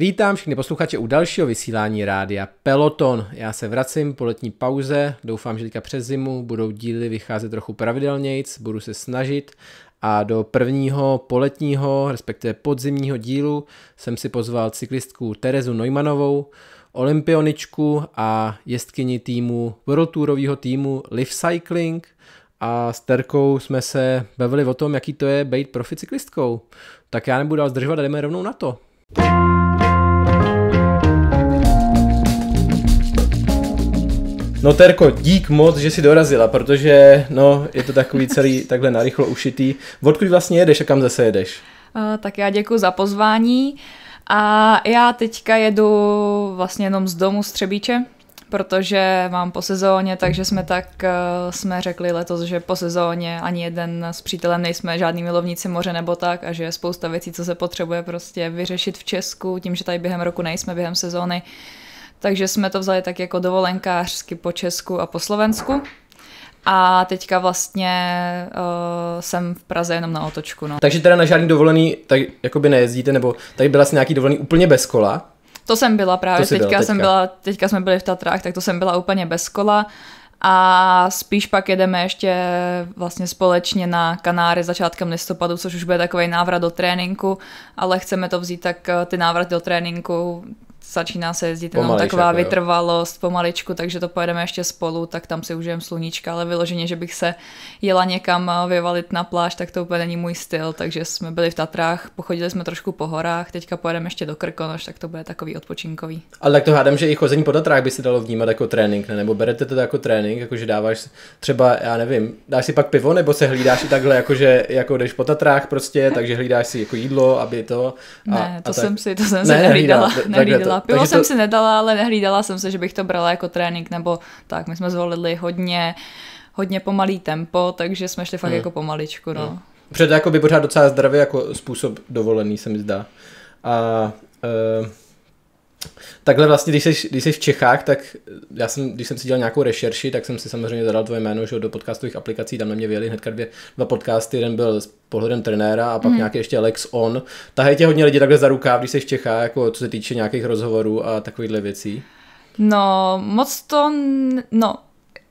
Vítám všechny posluchače u dalšího vysílání rádia Peloton. Já se vracím po letní pauze, doufám, že teďka přes zimu budou díly vycházet trochu pravidelnějc, budu se snažit a do prvního poletního, respektive podzimního dílu jsem si pozval cyklistku Terezu Neumannovou, olympioničku a jezdkyni týmu, world tourového týmu Live Cycling, a s Terkou jsme se bavili o tom, jaký to je být profi cyklistkou. Tak já nebudu dál zdržovat a jdeme rovnou na to. No Terko, dík moc, že jsi dorazila, protože no, je to takový celý takhle narychlo ušitý. Odkud vlastně jedeš a kam zase jedeš? Uh, tak já děkuji za pozvání a já teďka jedu vlastně jenom z domu z Třebíče, protože mám po sezóně, takže jsme tak uh, jsme řekli letos, že po sezóně ani jeden s přítelem nejsme žádný milovníci moře nebo tak a že je spousta věcí, co se potřebuje prostě vyřešit v Česku, tím, že tady během roku nejsme, během sezóny, uh, takže jsme to vzali tak jako dovolenkářsky po Česku a po Slovensku. A teďka vlastně uh, jsem v Praze jenom na otočku. No. Takže teda na žádný dovolený tak by nejezdíte, nebo tady byla jsi nějaký dovolený úplně bez kola? To jsem byla právě, to teďka, byla, teďka. Jsem byla, teďka jsme byli v Tatrách, tak to jsem byla úplně bez kola. A spíš pak jedeme ještě vlastně společně na Kanáry začátkem listopadu, což už bude takový návrat do tréninku, ale chceme to vzít tak eh, ty návraty do tréninku začíná se jezdit jenom taková jako, vytrvalost pomaličku, takže to pojedeme ještě spolu, tak tam si užijem sluníčka, ale vyloženě, že bych se jela někam eh, vyvalit na pláž, tak to úplně není můj styl, takže jsme byli v Tatrách, pochodili jsme trošku po horách, teďka pojedeme ještě do Krkonoš, tak to bude takový odpočinkový. Ale tak to hádám, že i chození po Tatrách by se dalo vnímat jako trénink, ne? nebo berete to jako trénink, jakože dáváš třeba, já nevím, dáš si pak pivo, nebo se hlídáš i takhle, jakože jako jdeš po Tatrách prostě, takže hlídáš si jako jídlo, aby to. A, ne, to a tak... jsem si, to jsem ne, si nehlídala, nehlídala, nehlídala Pivo Takže jsem to... si nedala, ale nehlídala jsem se, že bych to brala jako trénink nebo tak. My jsme zvolili hodně, hodně pomalý tempo, takže jsme šli fakt hmm. jako pomaličku. No. Mm. Před jako by pořád docela zdravý jako způsob dovolený se mi zdá. A uh... Takhle vlastně, když jsi, když jsi v Čechách, tak já jsem, když jsem si dělal nějakou rešerši, tak jsem si samozřejmě zadal tvoje jméno že do podcastových aplikací, tam na mě vyjeli hnedka dvě, dva podcasty, jeden byl s pohledem trenéra a pak mm. nějaký ještě Lex On. Tahají tě hodně lidi takhle za rukáv, když jsi v Čechách, jako co se týče nějakých rozhovorů a takovýchhle věcí. No, moc to, no,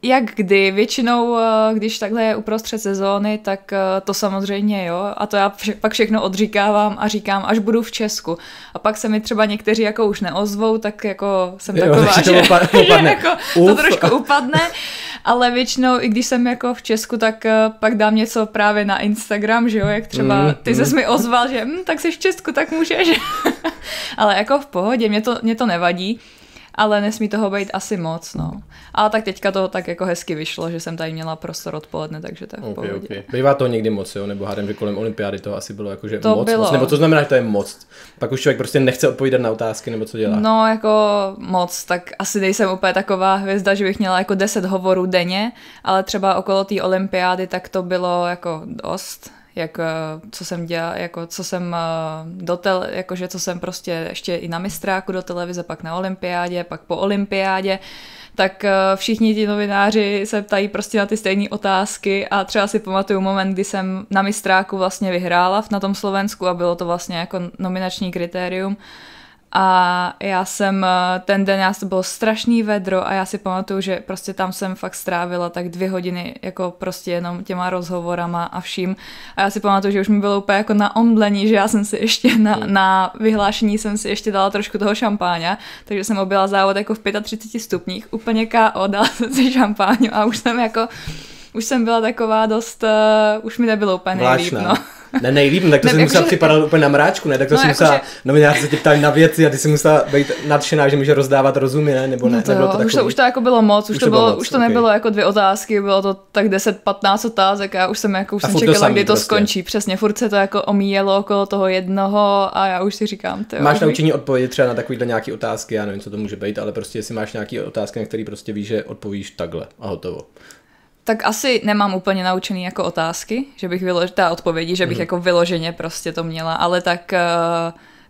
jak kdy. Většinou, eh, když takhle je uprostřed sezóny, tak eh, to samozřejmě jo. A to já vše, pak všechno odříkávám a říkám, až budu v Česku. A pak se mi třeba někteří jako už neozvou, tak jako jsem jo, taková, že, to, upadne. že jako to trošku upadne. Ale většinou, i když jsem jako v Česku, tak eh, pak dám něco právě na Instagram, že jo, jak třeba mm, ty mm. ses mi ozval, že hm, tak jsi v Česku, tak můžeš. ale jako v pohodě, mě to, mě to nevadí ale nesmí toho být asi moc, no. Ale tak teďka to tak jako hezky vyšlo, že jsem tady měla prostor odpoledne, takže to je v okay, okay. Bývá to někdy moc, jo, nebo hádám, že kolem olympiády to asi bylo jakože to moc, bylo. moc, nebo to znamená, že to je moc. Pak už člověk prostě nechce odpovídat na otázky, nebo co dělá. No, jako moc, tak asi nejsem úplně taková hvězda, že bych měla jako 10 hovorů denně, ale třeba okolo té olympiády tak to bylo jako dost, jak, eh, co jsem dělal jako co jsem eh, do tele, jakože co jsem prostě ještě i na mistráku do televize, pak na olympiádě, pak po olympiádě, tak eh, všichni ti novináři se ptají prostě na ty stejné otázky a třeba si pamatuju moment, kdy jsem na mistráku vlastně vyhrála na tom Slovensku a bylo to vlastně jako nominační kritérium, a já jsem eh, ten den, já to bylo strašný vedro a já si pamatuju, že prostě tam jsem fakt strávila tak dvě hodiny jako prostě jenom těma rozhovorama a vším. A já si pamatuju, že už mi bylo úplně jako na omdlení, že já jsem si ještě na, hmm. na vyhlášení jsem si ještě dala trošku toho šampáňa, takže jsem objela závod jako v 35 stupních, úplně KO, dala jsem si šampáňu a už jsem jako už jsem byla taková dost, uh, už mi nebylo úplně nejlíp, Vláčná. no. Ne, nejlíp, tak to ne, jsem musela že... připadat úplně na mráčku, ne? Tak to no, jsem musela, že... novináři se tě ptali na věci a ty si musela být nadšená, že může rozdávat rozumy, ne? Nebo ne? No to, nebylo to takový... už, to, už to jako bylo moc, už, už to, bylo, moc, už to okay. nebylo jako dvě otázky, bylo to tak 10-15 otázek a už jsem jako už jsem čekala, kdy to prostě. skončí. Přesně, furt se to jako omíjelo okolo toho jednoho a já už si říkám, ty. Máš naučení odpovědi třeba na takovýhle nějaký otázky, já nevím, co to může být, ale prostě jestli máš nějaký otázky, na který prostě víš, že odpovíš takhle a hotovo. Tak asi nemám úplně naučený jako otázky, že bych vyložila odpovědi, že bych mm. jako vyloženě prostě to měla, ale tak eh,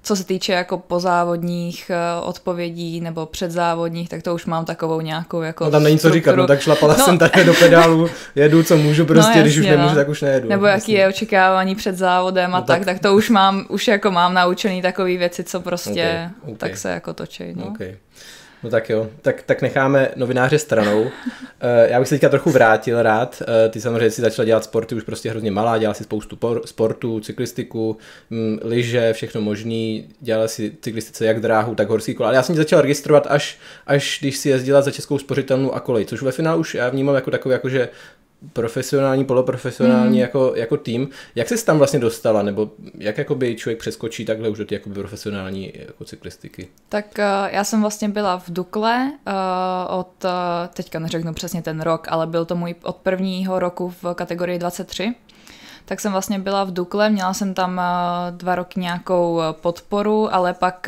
co se týče jako pozávodních eh, odpovědí nebo předzávodních, tak to už mám takovou nějakou jako No tam není co říkat, no tak šlapala no. jsem tady do pedálu, jedu co můžu no, prostě, no, jasně, když už nemůžu, no. tak už nejedu. Nebo jasně. jaký je očekávání před závodem a no, tak, tak, tak to už mám, už jako mám naučený takové věci, co prostě okay, okay. tak se jako točí. No. Okay. No tak jo, tak, tak necháme novináře stranou. Eh, já bych se teďka trochu vrátil rád. Eh, ty samozřejmě si začala dělat sporty už prostě hrozně malá, dělala si spoustu por, sportu, cyklistiku, m, mm, lyže, všechno možný, dělala si cyklistice jak dráhu, tak horský kola. Ale já jsem ji začal registrovat až, až když si jezdila za Českou spořitelnou a kolej, což ve finále už já vnímám jako takový, jako že profesionální, poloprofesionální mm. jako, jako tým. Jak se tam vlastně dostala, nebo jak jakoby člověk přeskočí takhle už do té profesionální jako cyklistiky? Tak eh, já jsem vlastně byla v Dukle eh, od, eh, teďka neřeknu přesně ten rok, ale byl to můj od prvního roku v kategorii 23 tak jsem vlastně byla v Dukle, měla jsem tam dva roky nějakou podporu, ale pak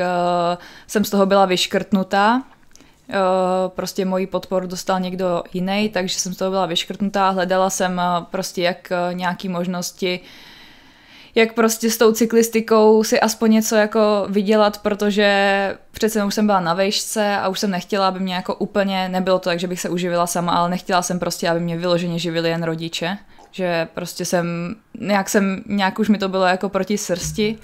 jsem z toho byla vyškrtnutá, Eh, prostě moji podporu dostal někdo jiný, takže jsem z toho byla vyškrtnutá, hledala jsem eh, prostě jak eh, nějaký možnosti, jak prostě s tou cyklistikou si aspoň něco jako vydělat, protože přece už jsem byla na vejšce a už jsem nechtěla, aby mě jako úplně, nebylo to tak, že bych se uživila sama, ale nechtěla jsem prostě, aby mě vyloženě živili jen rodiče že prostě jsem, nějak jsem, nějak už mi to bylo jako proti srsti,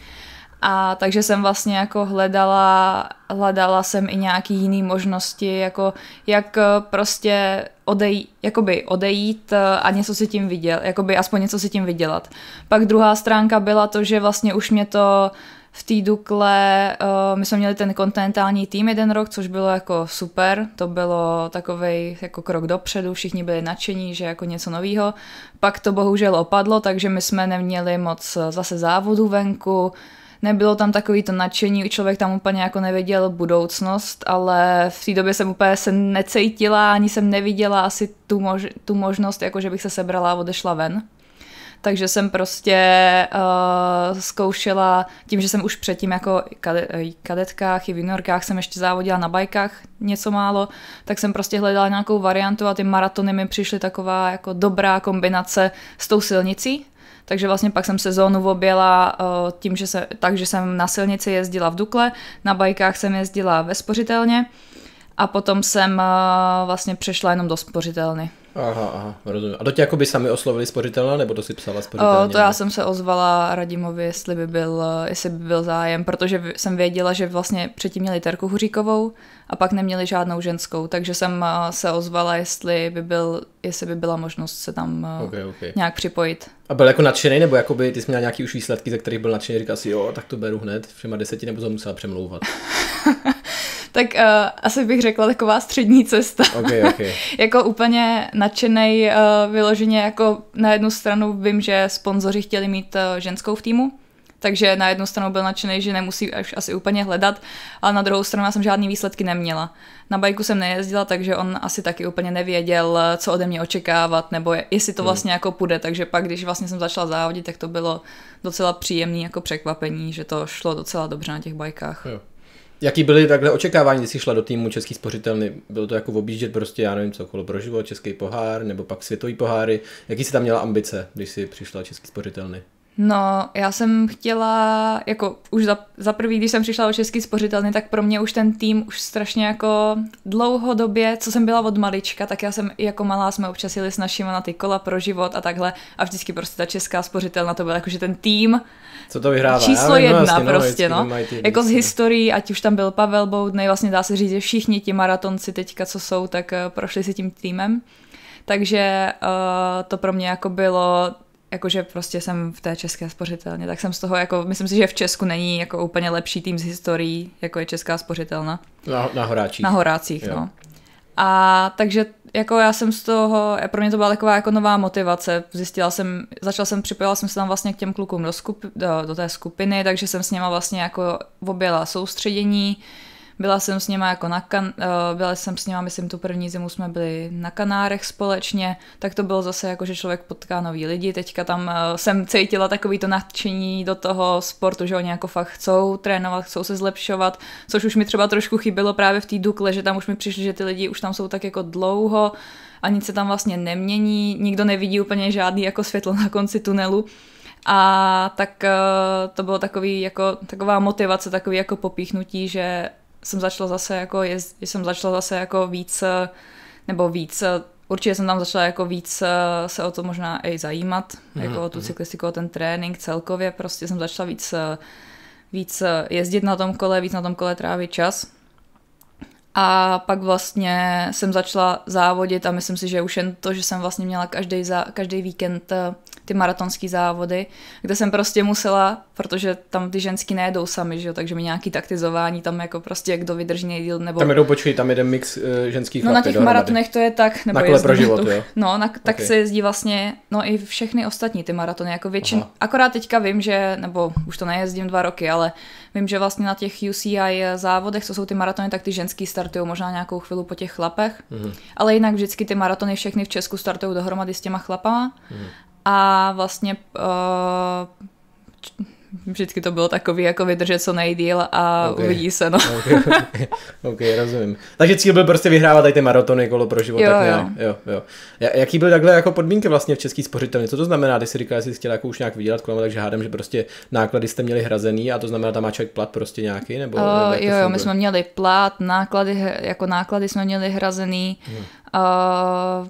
a takže jsem vlastně jako hledala, hledala jsem i nějaký jiný možnosti, jako jak eh, prostě odej, jakoby odejít eh, a něco si tím viděl, jakoby aspoň něco si tím vydělat. Pak druhá stránka byla to, že vlastně už mě to v té Dukle uh, my jsme měli ten kontinentální tým jeden rok, což bylo jako super, to bylo takový jako krok dopředu, všichni byli nadšení, že jako něco nového. Pak to bohužel opadlo, takže my jsme neměli moc zase závodu venku, nebylo tam takový to nadšení, člověk tam úplně jako neviděl budoucnost, ale v té době jsem úplně se necítila, ani jsem neviděla asi tu, mož- tu možnost, jako že bych se sebrala a odešla ven. Takže jsem prostě uh, zkoušela, tím, že jsem už předtím jako eh, kadetkách i v juniorkách jsem ještě závodila na bajkách něco málo, tak jsem prostě hledala nějakou variantu a ty maratony mi přišly taková jako dobrá kombinace s tou silnicí, takže vlastně pak jsem sezónu objela eh, tím, že se, tak, že jsem na silnici jezdila v Dukle, na bajkách jsem jezdila ve spořitelně a potom jsem eh, vlastně přešla jenom do spořitelny. Aha, aha, rozumím. A to tě jako by sami oslovili spořitelna, nebo to si psala spořitelně? to já jsem se ozvala Radimovi, jestli by, byl, jestli by byl zájem, protože jsem věděla, že vlastně předtím měli Terku Huříkovou a pak neměli žádnou ženskou, takže jsem se ozvala, jestli by, byl, jestli by byla možnost se tam okay, okay. nějak připojit. A byl jako nadšený, nebo jako by ty jsi měla nějaký už výsledky, ze kterých byl nadšený, říkal si, jo, tak to beru hned, všema deseti, nebo to musela přemlouvat? tak uh, asi bych řekla taková střední cesta. Okay, okay. jako úplně nadšený, uh, eh, vyloženě jako na jednu stranu vím, že sponzoři chtěli mít uh, ženskou v týmu, takže na jednu stranu byl nadšený, že nemusí až asi úplně hledat, ale na druhou stranu já jsem žádný výsledky neměla. Na bajku jsem nejezdila, takže on asi taky úplně nevěděl, co ode mě očekávat, nebo jestli to hmm. vlastně jako půjde, takže pak, když vlastně jsem začala závodit, tak to bylo docela příjemné jako překvapení, že to šlo docela dobře na těch bajkách. Jo. Jaký byly takhle očekávání, když jsi šla do týmu Český spořitelny? Bylo to jako objíždět prostě, já nevím, co okolo pro život, Český pohár, nebo pak světový poháry. Jaký jsi tam měla ambice, když jsi přišla Český spořitelny? No, já jsem chtěla, jako už za, za prvý, když jsem přišla do Český spořitelny, tak pro mě už ten tým už strašně jako dlouhodobě, co jsem byla od malička, tak já jsem jako malá jsme občas jeli s našima na ty kola pro život a takhle a vždycky prostě ta Česká spořitelna to byl jakože ten tým. Co to vyhrává? Číslo já, no, jedna no, prostě, no. no. Jako z no. historií, ať už tam byl Pavel Boudnej, vlastně dá se říct, že všichni ti maratonci teďka, co jsou, tak eh, prošli si tím týmem. Takže uh, to pro mě jako bylo jakože prostě jsem v té české spořitelně, tak jsem z toho jako, myslím si, že v Česku není jako úplně lepší tým z historií, jako je česká spořitelna. Na, na horácích. Na horácích, jo. no. A takže jako já jsem z toho, pro mě to byla taková jako nová motivace. Zjistila jsem, začala jsem, připojila jsem se tam vlastně k těm klukům do, skup, do, do té skupiny, takže jsem s něma vlastně jako objela soustředění, uh, byla jsem s nima jako na kan- eh, byla jsem s nima myslím, tu první zimu jsme byli na Kanárech společně, tak to bylo zase jako, že člověk potká nový lidi, teďka tam eh, jsem cítila takový to nadšení do toho sportu, že oni jako fakt chcou trénovat, chcou se zlepšovat, což už mi třeba trošku chybělo právě v té Dukle, že tam už mi přišli, že ty lidi už tam jsou tak jako dlouho a nic se tam vlastně nemění, nikdo nevidí úplně žádný jako světlo na konci tunelu. A tak eh, to bylo takový jako, taková motivace, takový jako popíchnutí, že jsem začala zase jako, jez, jsem začala zase jako víc, eh, nebo víc, eh, určitě jsem tam začala jako víc eh, se o to možná i zajímat, mm-hmm. jako o tu mhm. cyklistiku, o ten trénink celkově, prostě jsem začala víc, víc jezdit na tom kole, víc na tom kole trávit čas. A pak vlastně jsem začala závodit a myslím si, že už jen to, že jsem vlastně měla každý, za, každý víkend ty maratonské závody, kde jsem prostě musela, protože tam ty ženský nejedou sami, že jo, takže mi nějaký taktizování tam jako prostě kdo vydrží nejdíl nebo... Tam jedou, počkej, tam jeden mix uh, ženských No na těch maratonech to je tak, nebo na kole pro život, jo? No, na, tak okay. se jezdí vlastně, no i všechny ostatní ty maratony, jako většin, Aha. akorát teďka vím, že, nebo už to nejezdím dva roky, ale vím, že vlastně na těch UCI závodech, co jsou ty maratony, tak ty ženský startují možná nějakou chvíli po těch chlapech, mm. ale jinak vždycky ty maratony všechny v Česku startují dohromady s těma chlapama mm a vlastně uh, vždycky to bylo takový, jako vydržet co nejdíl a okay. uvidí se, no. okay, okay, ok, rozumím. Takže cíl byl prostě vyhrávat tady ty maratony kolo pro život. Jo, tak nějak. jo. jo, jo. Jaký byl takhle jako podmínky vlastně v český spořitelně? Co to znamená? Ty si říkal, že jsi chtěl jako už nějak vydělat kolem, takže hádám, že prostě náklady jste měli hrazený a to znamená, tam má člověk plat prostě nějaký? Nebo, uh, jo, jo, my jsme měli plat, náklady, jako náklady jsme měli hrazený. Hmm. Uh,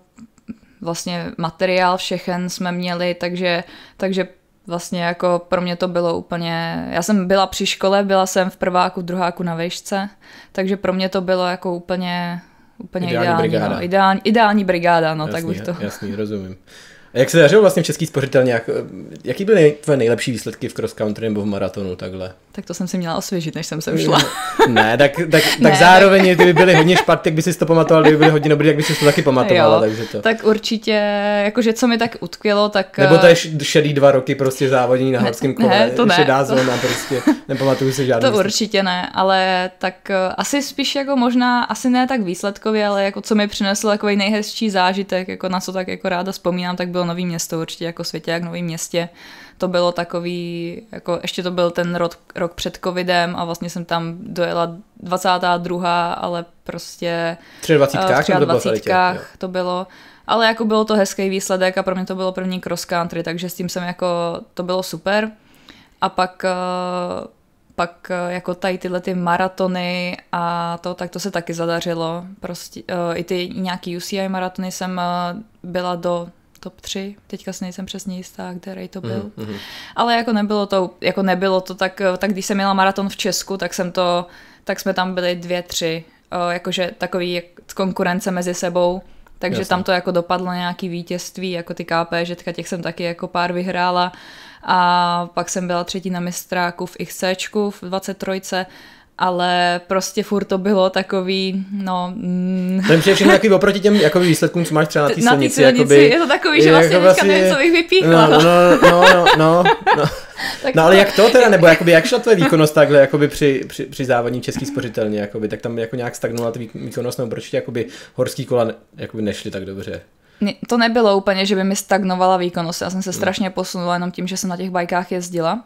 vlastně materiál všechen jsme měli, takže, takže vlastně jako pro mě to bylo úplně, já jsem byla při škole, byla jsem v prváku, v druháku na vejšce, takže pro mě to bylo jako úplně, úplně ideální, ideální no. brigáda. No, ideální, ideální brigáda, no jasný, tak bych to... Jasný, rozumím. A jak se dařilo vlastně v český spořitelně? Jak, jaký byly tvoje nejlepší výsledky v cross country nebo v maratonu takhle? Tak to jsem si měla osvěžit, než jsem sem šla. ne, tak, tak, tak ne, zároveň, ne. kdyby byly hodně špatné, jak by si to pamatoval, kdyby byly hodně dobrý, jak by si to taky pamatovala. Jo, takže to. Tak určitě, jakože co mi tak utkvělo, tak... Nebo to eh, je šedý dva roky prostě závodění na horském kole, ne, to ne, šedá to... zóna prostě, nepamatuju si žádný. To výsledky. určitě ne, ale tak eh, asi spíš jako možná, asi ne tak výsledkově, ale jako co mi přineslo takový nejhezčí zážitek, jako na co tak jako ráda vzpomínám, tak bylo nový město určitě jako světě jak nový městě. To bylo takový, jako ještě to byl ten rok, rok před covidem a vlastně jsem tam dojela 22. ale prostě... 23. Uh, tři eh, To, bylo to bylo. Ale jako bylo to hezký výsledek a pro mě to bylo první cross country, takže s tím jsem jako, to bylo super. A pak uh, pak eh, jako tady tyhle ty maratony a to, tak to se taky zadařilo. Prostě uh, i ty nějaký UCI maratony jsem uh, byla do top 3, teďka si nejsem přesně jistá, který to byl. mm mm. Ale jako nebylo to, jako nebylo to tak, eh, tak když jsem měla maraton v Česku, tak jsem to, tak jsme tam byli dvě, tři, o, eh, jakože takový konkurence mezi sebou, takže Jasne. tam to jako dopadlo nějaký vítězství, jako ty KP, že těch jsem taky jako pár vyhrála a pak jsem byla třetí na mistráku v XCčku v 23 ale prostě furt to bylo takový, no... Mm. To je všechno takový oproti těm jakoby výsledkům, co máš třeba na té silnici. Na jakoby, je to takový, že vlastně, jako vlastně nevím, co bych vypíchla. No, no, no, no, no, no. no ale to... jak to teda, nebo jakoby, jak šla tvoje výkonnost takhle jakoby při, při, při závodní český spořitelně, jakoby, tak tam jako nějak stagnula ta výkonnost, nebo proč jakoby horský kola jakoby nešly tak dobře? To nebylo úplně, že by mi stagnovala výkonnost, já jsem se hmm. strašně posunula jenom tím, že jsem na těch bajkách jezdila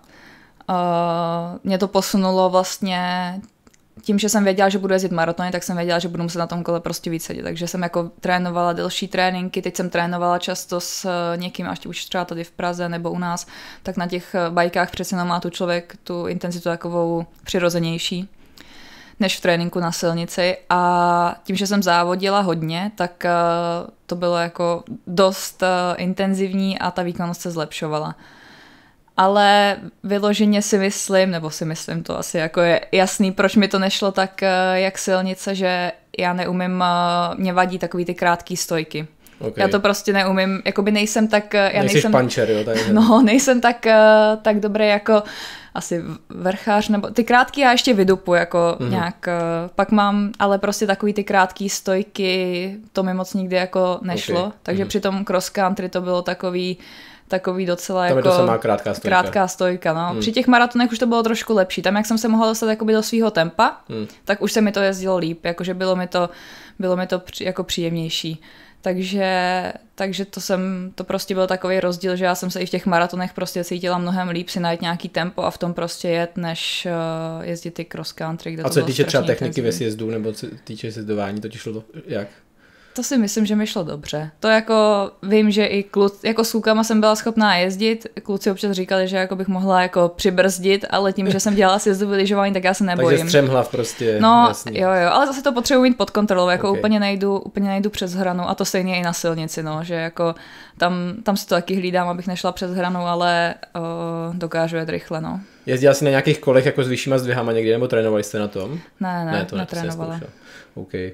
Eh, mě to posunulo vlastně tím, že jsem věděla, že budu jezdit maratony, tak jsem věděla, že budu muset na tom kole prostě víc sedět. Takže jsem jako trénovala delší tréninky, teď jsem trénovala často s eh, někým, až už třeba tady v Praze nebo u nás, tak na těch eh, bajkách přece jenom má tu člověk tu intenzitu takovou přirozenější než v tréninku na silnici a tím, že jsem závodila hodně, tak to bylo jako dost intenzivní a ta výkonnost se zlepšovala ale vyloženě si myslím, nebo si myslím, to asi jako je jasný, proč mi to nešlo tak eh, jak silnice, že já neumím, eh, mě vadí takový ty krátké stojky. Okay. Já to prostě neumím, jako by nejsem tak... Eh, já Nejsiš nejsem, pančer, jo? Tady, no, nejsem tak, tak dobrý jako asi vrchář, nebo ty krátký já ještě vydupu, jako mm-hmm. nějak, pak mám, ale prostě takový ty krátký stojky, to mi moc nikdy jako nešlo, okay. takže mm-hmm. při tom cross country to bylo takový, uh, takový docela tam jako... je docela krátká stojka. Krátká stojka, no. Hmm. Při těch maratonech už to bylo trošku lepší. Tam, jak jsem se mohla dostat jakoby do svého tempa, hmm. tak už se mi to jezdilo líp, jakože bylo mi to, bylo mi to při, jako příjemnější. Takže, takže to jsem, to prostě byl takový rozdíl, že já jsem se i v těch maratonech prostě cítila mnohem líp si najít nějaký tempo a v tom prostě jet, než eh, jezdit ty cross country. Kde a co se týče třeba techniky ve sjezdu nebo co týče sjezdování, to ti šlo to jak? to si myslím, že mi šlo dobře. To jako vím, že i kluc, jako s klukama jsem byla schopná jezdit, kluci občas říkali, že jako bych mohla jako přibrzdit, ale tím, že jsem dělala jezdu vyližování, tak já se nebojím. Takže střem hlav prostě. No, jasný. jo, jo, ale zase to potřebuji mít pod kontrolou, jako okay. úplně, nejdu, úplně nejdu přes hranu a to stejně i na silnici, no, že jako tam, tam si to taky hlídám, abych nešla přes hranu, ale o, dokážu jet rychle, no. Jezdila jsi na nějakých kolech jako s vyššíma zdvihama někdy, nebo trénovali jste na tom? Ne, ne, ne to netrénovala. Okay.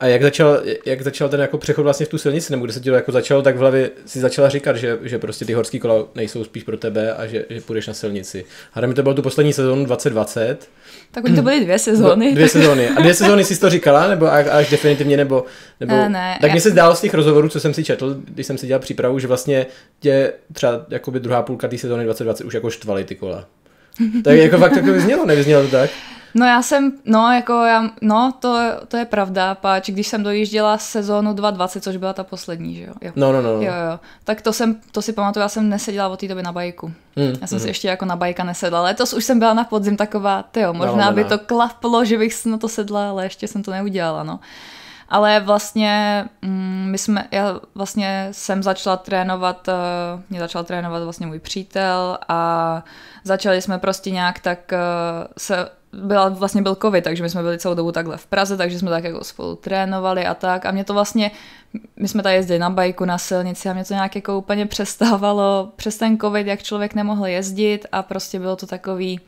A jak začal, jak začal ten jako přechod vlastně v tu silnici, nebo kde se ti to jako začalo, tak v hlavě si začala říkat, že, že prostě ty horský kola nejsou spíš pro tebe a že, že půjdeš na silnici. A mi to bylo tu poslední sezónu 2020. Tak oni to byly dvě sezóny. Dvě sezóny. A dvě sezóny jsi to říkala, nebo až definitivně, nebo... nebo... Ne, eh, ne, tak mně se zdálo z těch rozhovorů, co jsem si četl, když jsem si dělal přípravu, že vlastně tě třeba druhá půlka té sezóny 2020 už jako štvaly ty kola. Tak jako fakt to jako vyznělo, nevyznělo to tak? No já jsem, no jako já, no to, to je pravda, páč, když jsem dojížděla sezónu 2020, což byla ta poslední, že jo? jo. No, no, no, no. Jo, jo. Tak to jsem, to si pamatuju, já jsem neseděla od té doby na bajku. Mm, já jsem mm. si hmm. ještě jako na bajka nesedla. Letos už jsem byla na podzim taková, jo, možná no, no, by to klaplo, že bych na to sedla, ale ještě jsem to neudělala, no ale vlastně mm, my jsme, já vlastně jsem začala trénovat, eh, mě začal trénovat vlastně můj přítel a začali jsme prostě nějak tak eh, se byla, vlastně byl covid, takže my jsme byli celou dobu takhle v Praze, takže jsme tak jako spolu trénovali a tak. A mě to vlastně, my jsme tady jezdili na bajku, na silnici a mě to nějak jako úplně přestávalo přes ten covid, jak člověk nemohl jezdit a prostě bylo to takový,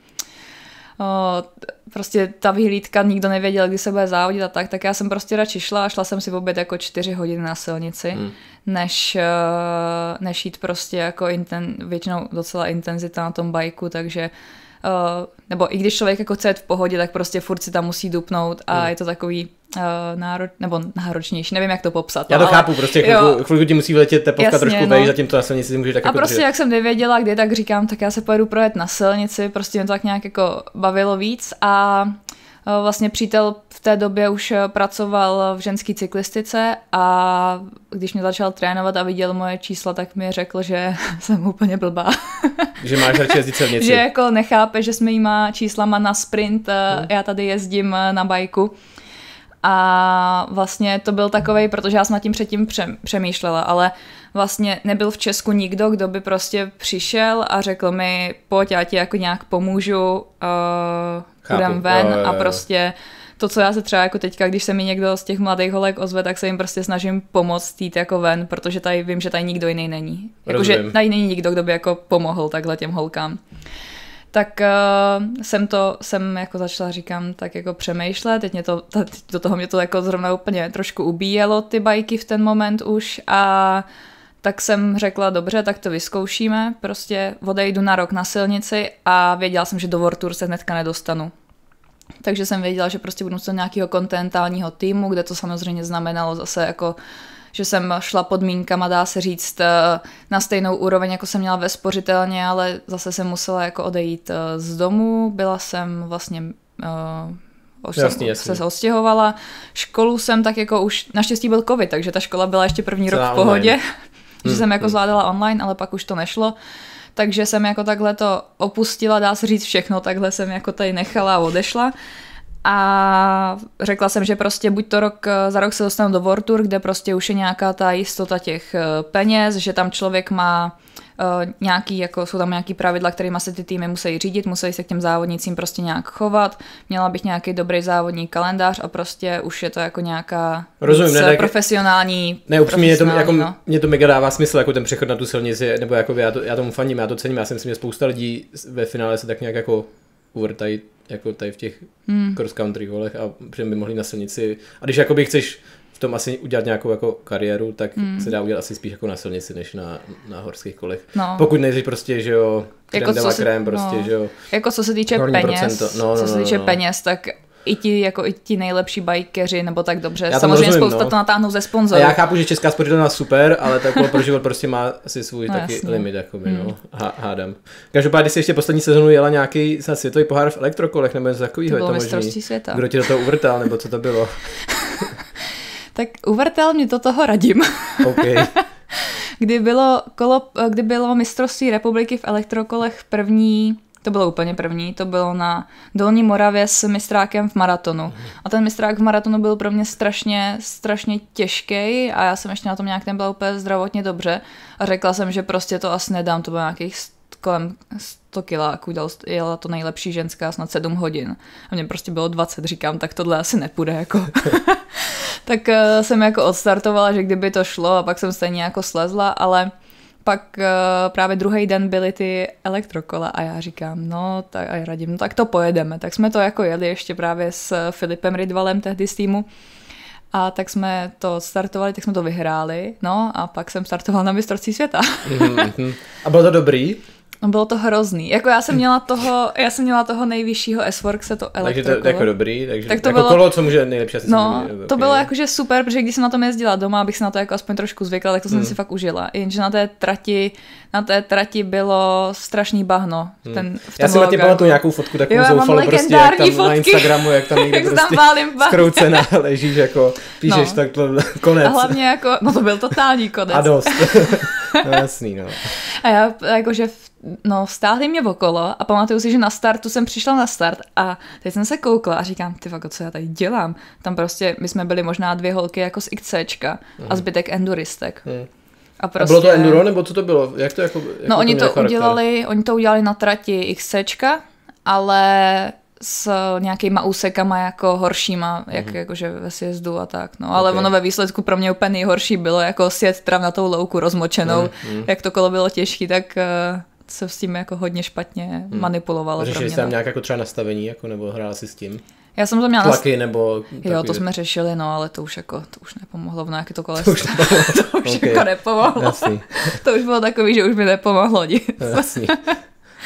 prostě ta vyhlídka, nikdo nevěděl, kdy se bude závodit a tak, tak já jsem prostě radši šla a šla jsem si vůbec jako čtyři hodiny na silnici, hmm. než, eh, než jít prostě jako inten, většinou docela intenzita na tom bajku, takže eh, nebo i když člověk jako chce v pohodě, tak prostě furt si tam musí dupnout a hmm. je to takový uh, eh, náro, nebo náročnější, nevím, jak to popsat. Já to ale, chápu, prostě chvilku, chvilku ti musí vletět teplka jasně, trošku no. vejš, zatím to na silnici můžeš tak A jako prostě držet. jak jsem nevěděla, kde, tak říkám, tak já se pojedu projet na silnici, prostě mě to tak nějak jako bavilo víc a eh, vlastně přítel v té době už eh, pracoval v ženské cyklistice a když mě začal trénovat a viděl moje čísla, tak mi řekl, že jsem úplně blbá. že máš radši jezdit silnici. že jako nechápe, že s mýma číslama na sprint, hmm. já tady jezdím na bajku. A vlastně to byl takový, protože já jsem nad tím předtím přemýšlela, ale vlastně nebyl v Česku nikdo, kdo by prostě přišel a řekl mi, pojď, já ti jako nějak pomůžu, uh, půjdem ven jo, jo, jo. a prostě to, co já se třeba jako teďka, když se mi někdo z těch mladých holek ozve, tak se jim prostě snažím pomoct jít jako ven, protože tady vím, že tady nikdo jiný není. Jakože tady není nikdo, kdo by jako pomohl takhle těm holkám tak uh, jsem to, jsem jako začala, říkám, tak jako přemýšlet, teď mě to, teď do toho mě to jako zrovna úplně trošku ubíjelo ty bajky v ten moment už a tak jsem řekla, dobře, tak to vyzkoušíme, prostě odejdu na rok na silnici a věděla jsem, že do Vortur se hnedka nedostanu. Takže jsem věděla, že prostě budu muset nějakého kontentálního týmu, kde to samozřejmě znamenalo zase jako že jsem šla podmínkama, dá se říct, eh, na stejnou úroveň, jako jsem měla ve spořitelně, ale zase jsem musela jako odejít eh, z domu, byla jsem vlastně už eh, jasný, jsem jasný. se odstěhovala. Školu jsem tak jako už, naštěstí byl covid, takže ta škola byla ještě první Celá rok v pohodě, online. že hmm. jsem jako hmm. zvládala online, ale pak už to nešlo. Takže jsem jako takhle to opustila, dá se říct všechno, takhle jsem jako tady nechala a odešla a řekla jsem, že prostě buď to rok, eh, za rok se dostanu do Vortur, kde prostě už je nějaká ta jistota těch eh, peněz, že tam člověk má eh, nějaký, jako jsou tam nějaký pravidla, kterými se ty týmy musí řídit, musí se k těm závodnicím prostě nějak chovat, měla bych nějaký dobrý závodní kalendář a prostě už je to jako nějaká Rozumím, ne, tak, profesionální. Ne, upřímně, mě to, jako, no. mě to mega dává smysl, jako ten přechod na tu silnici, nebo jako já, to, já tomu faním, já to cením, já jsem si že spousta lidí ve finále se tak nějak jako uvrtají jako tady v těch hmm. cross country volech a přitom by mohli na silnici. A když jakoby chceš v tom asi udělat nějakou jako kariéru, tak hmm. se dá udělat asi spíš jako na silnici, než na, na horských kolech. No. Pokud nejsi prostě, že jo, jako co se, krém, prostě, no. že jo. Jako co se týče peněz, procento. No, no, co se no, týče no, no. peněz, tak i ti, jako i ti nejlepší bajkeři, nebo tak dobře. Já Samozřejmě rozumím, spousta no. to natáhnou ze sponzorů. Já chápu, že česká spořitelna super, ale tak pro život prostě má si svůj no, taky jasný. limit, jakoby, no. hmm. no, Há, hádám. Každopádně jsi, ještě poslední sezonu jela nějaký světový pohár v elektrokolech, nebo něco takového. To bylo to možný. světa. Kdo ti do toho uvrtal, nebo co to bylo? tak uvrtal mě to toho radím. Okay. kdy bylo, kolo, kdy bylo mistrovství republiky v elektrokolech první to bylo úplně první, to bylo na Dolní Moravě s mistrákem v maratonu. A ten mistrák v maratonu byl pro mě strašně, strašně těžký a já jsem ještě na tom nějak nebyla úplně zdravotně dobře a řekla jsem, že prostě to asi nedám, to bylo nějakých kolem 100 kiláků, jela to nejlepší ženská snad 7 hodin. A mě prostě bylo 20, říkám, tak tohle asi nepůjde, jako. tak eh, jsem jako odstartovala, že kdyby to šlo a pak jsem stejně jako slezla, ale pak uh, právě druhý den byly ty elektrokola a já říkám, no tak a radím, no tak to pojedeme. Tak jsme to jako jeli ještě právě s eh, Filipem Ridvalem tehdy z týmu a tak jsme to startovali, tak jsme to vyhráli, no a pak jsem startoval na mistrovství světa. Mm-hmm. A bylo to dobrý? No bylo to hrozný. Jako já jsem měla toho, já jsem měla toho nejvyššího S-Work, se to elektrokolo. Takže to jako dobrý, takže tak to jako bylo, kolo, co může nejlepší asi No, může, to okay. bylo jakože super, protože když jsem na tom jezdila doma, abych se na to jako aspoň trošku zvykla, tak to jsem hmm. si fakt užila. Jenže na té trati, na té trati bylo strašný bahno. Hmm. Ten, hmm. v tom já si na tě pamatuju nějakou fotku takovou jo, zoufalou, prostě jak tam fotky. na Instagramu, jak tam někde prostě tam zkroucená ležíš, jako píšeš no. takhle konec. A hlavně jako, no to byl totální konec. A dost. no jasný, no. A já jakože, no, stáhli mě okolo a pamatuju si, že na startu jsem přišla na start a teď jsem se koukla a říkám, ty vako, co já tady dělám? Tam prostě, my jsme byli možná dvě holky jako z XCčka mm. a mhm. zbytek enduristek. Mm. A, prostě... a bylo to prostě- enduro, nebo co to bylo? Jak to jako, no, jako no, oni to to udělali, oni to udělali na trati XCčka, ale s nějakýma úsekama jako horšíma, jak mm. jakože ve sjezdu a tak, no. Ale okay. ono ve výsledku pro mě úplně nejhorší bylo jako sjet tou louku rozmočenou, mm. Mm. jak to kolo bylo těžké, tak uh, se s tím jako hodně špatně mm. manipulovalo. Řešili jste tam no. nějak jako třeba nastavení, jako, nebo hrál si s tím? Já jsem to měla... Tlaky nast... nebo... Takový... Jo, to jsme řešili, no, ale to už jako, to už nepomohlo, no, jak je to koleso. To už, to už okay. jako nepomohlo. Jasný. to už bylo takový, že už mi nepomohlo nic. Jasný.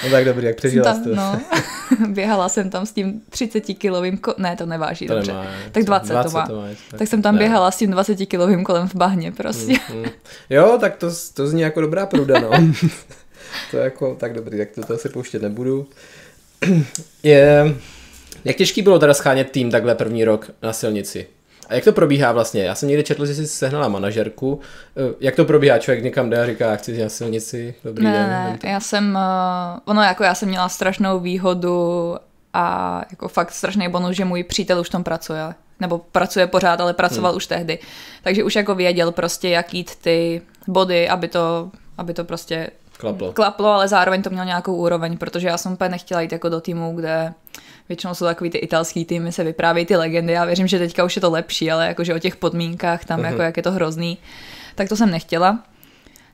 No tak dobrý, jak přežila tam, to. No, běhala jsem tam s tím 30-kilovým, ko- ne, to neváží, to dobře. Nemá, tak 20, 20 to má. To má tak, tak jsem tam ne. běhala s tím 20-kilovým kolem v bahně prostě. Mm, mm. Jo, tak to, to zní jako dobrá pruda, no. to je jako, tak dobrý, tak to, to asi pouštět nebudu. je, jak těžký bylo teda schánět tým takhle první rok na silnici? A jak to probíhá vlastně? Já jsem někde četl, že jsi sehnala manažerku. Eh, jak to probíhá? Člověk někam jde a říká, chci na silnici, dobrý ne, den. Ne, já jsem, eh, ono jako já jsem měla strašnou výhodu a jako fakt strašný bonus, že můj přítel už tam pracuje. Nebo pracuje pořád, ale pracoval hmm. už tehdy. Takže už jako věděl prostě, jak jít ty body, aby to, aby to prostě klaplo. klaplo, ale zároveň to mělo nějakou úroveň, protože já jsem úplně nechtěla jít jako do týmu, kde většinou jsou takový ty italský týmy, se vyprávějí ty legendy. Já věřím, že teďka už je to lepší, ale jakože o těch podmínkách tam, uh-huh. jako mhm. jak je to hrozný, tak to jsem nechtěla.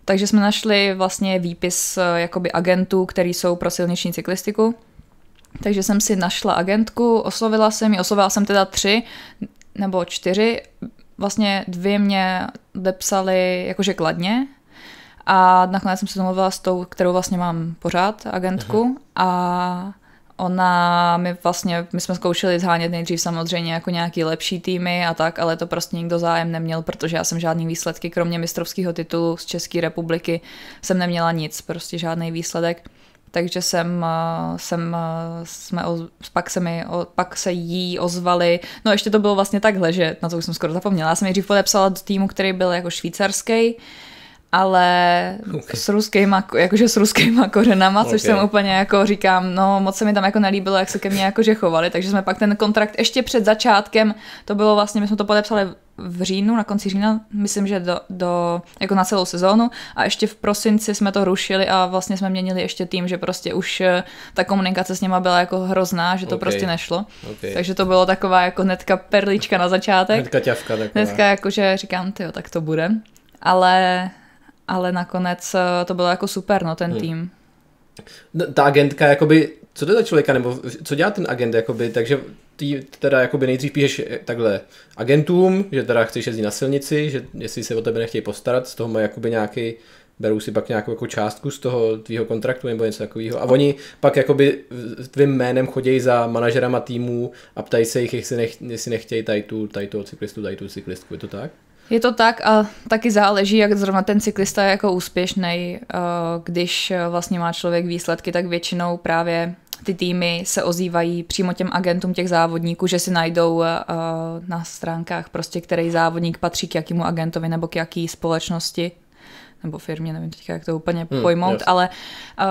Takže jsme našli vlastně výpis eh, jakoby agentů, který jsou pro silniční cyklistiku. Takže jsem si našla agentku, oslovila jsem ji, oslovila jsem teda tři nebo čtyři. Vlastně dvě mě depsali jakože kladně, a nakonec jsem se domluvila s tou, kterou vlastně mám pořád, agentku. Mhm. A ona mi vlastně, my jsme zkoušeli zhánět nejdřív samozřejmě jako nějaký lepší týmy a tak, ale to prostě nikdo zájem neměl, protože já jsem žádný výsledky, kromě mistrovského titulu z České republiky, jsem neměla nic, prostě žádný výsledek. Takže jsem, eh, jsem, eh, jsme, pak, se mi, pak se jí ozvali, no ještě to bylo vlastně takhle, že na to už jsem skoro zapomněla, já jsem nejdřív podepsala do týmu, který byl jako švýcarský, ale okay. s ruskýma, jakože s ruskýma kořenama, což okay. jsem úplně jako říkám, no moc se mi tam jako nelíbilo, jak se ke mně jakože chovali, takže jsme pak ten kontrakt ještě před začátkem, to bylo vlastně, my jsme to podepsali v říjnu, na konci října, myslím, že do, do, jako na celou sezónu a ještě v prosinci jsme to rušili a vlastně jsme měnili ještě tým, že prostě už eh, ta komunikace s nima byla jako hrozná, že to okay. prostě nešlo. Okay. Takže to bylo taková jako netka perlička na začátek. netka ťavka taková. Netka jakože říkám, ty tak to bude. Ale ale nakonec eh, to bylo jako super, no, ten hmm. tým. No, ta agentka, jakoby, co to za člověka, nebo co dělá ten agent, jakoby, takže ty teda jakoby nejdřív píšeš eh, takhle agentům, že teda chceš jezdit na silnici, že jestli se o tebe nechtějí postarat, z toho mají jakoby nějaký berou si pak nějakou jako částku z toho tvýho kontraktu nebo něco takového. A oni pak jakoby tvým jménem chodí za manažerama týmů a ptají se jich, jestli, nech, jestli nechtějí tady tu, tady toho cyklistu, tady tu cyklistku, je to tak? Je to tak a taky záleží, jak zrovna ten cyklista je jako úspěšný. Eh, když eh, vlastně má člověk výsledky, tak většinou právě ty týmy se ozývají přímo těm agentům těch závodníků, že si najdou eh, na stránkách prostě, který závodník patří k jakému agentovi nebo k jaký společnosti nebo firmě, nevím teď, jak to úplně hmm, pojmout, yes. ale uh,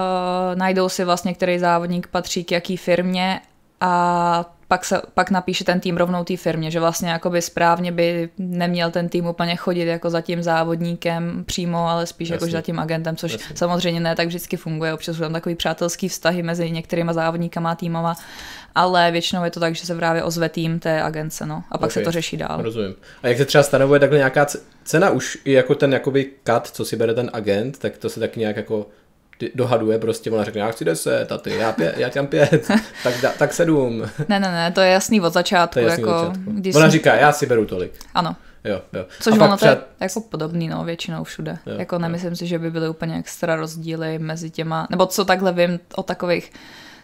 najdou si vlastně, který závodník patří k jaký firmě a pak, se, pak napíše ten tým rovnou té firmě, že vlastně jakoby správně by neměl ten tým úplně chodit jako za tím závodníkem přímo, ale spíš jako za tím agentem, což Jasně. samozřejmě ne tak vždycky funguje. Občas jsou tam takový přátelský vztahy mezi některýma závodníkama a týmama, ale většinou je to tak, že se právě ozve tým té agence, no, a pak okay. se to řeší dál. Rozumím. A jak se třeba stanovuje takhle nějaká cena už i jako ten jakoby kat, co si bere ten agent, tak to se tak nějak jako dohaduje prostě, ona řekne, já chci 10 a ty, já, pě, já tam pět, tak, da, tak sedm. Ne, ne, ne, to je jasný od začátku. To je jasný jako, od začátku. Když ona jsi... říká, já si beru tolik. Ano. Jo, jo. Což ono třeba... to je jako podobný, no, většinou všude. Jo, jako nemyslím jo. si, že by byly úplně extra rozdíly mezi těma, nebo co takhle vím o takových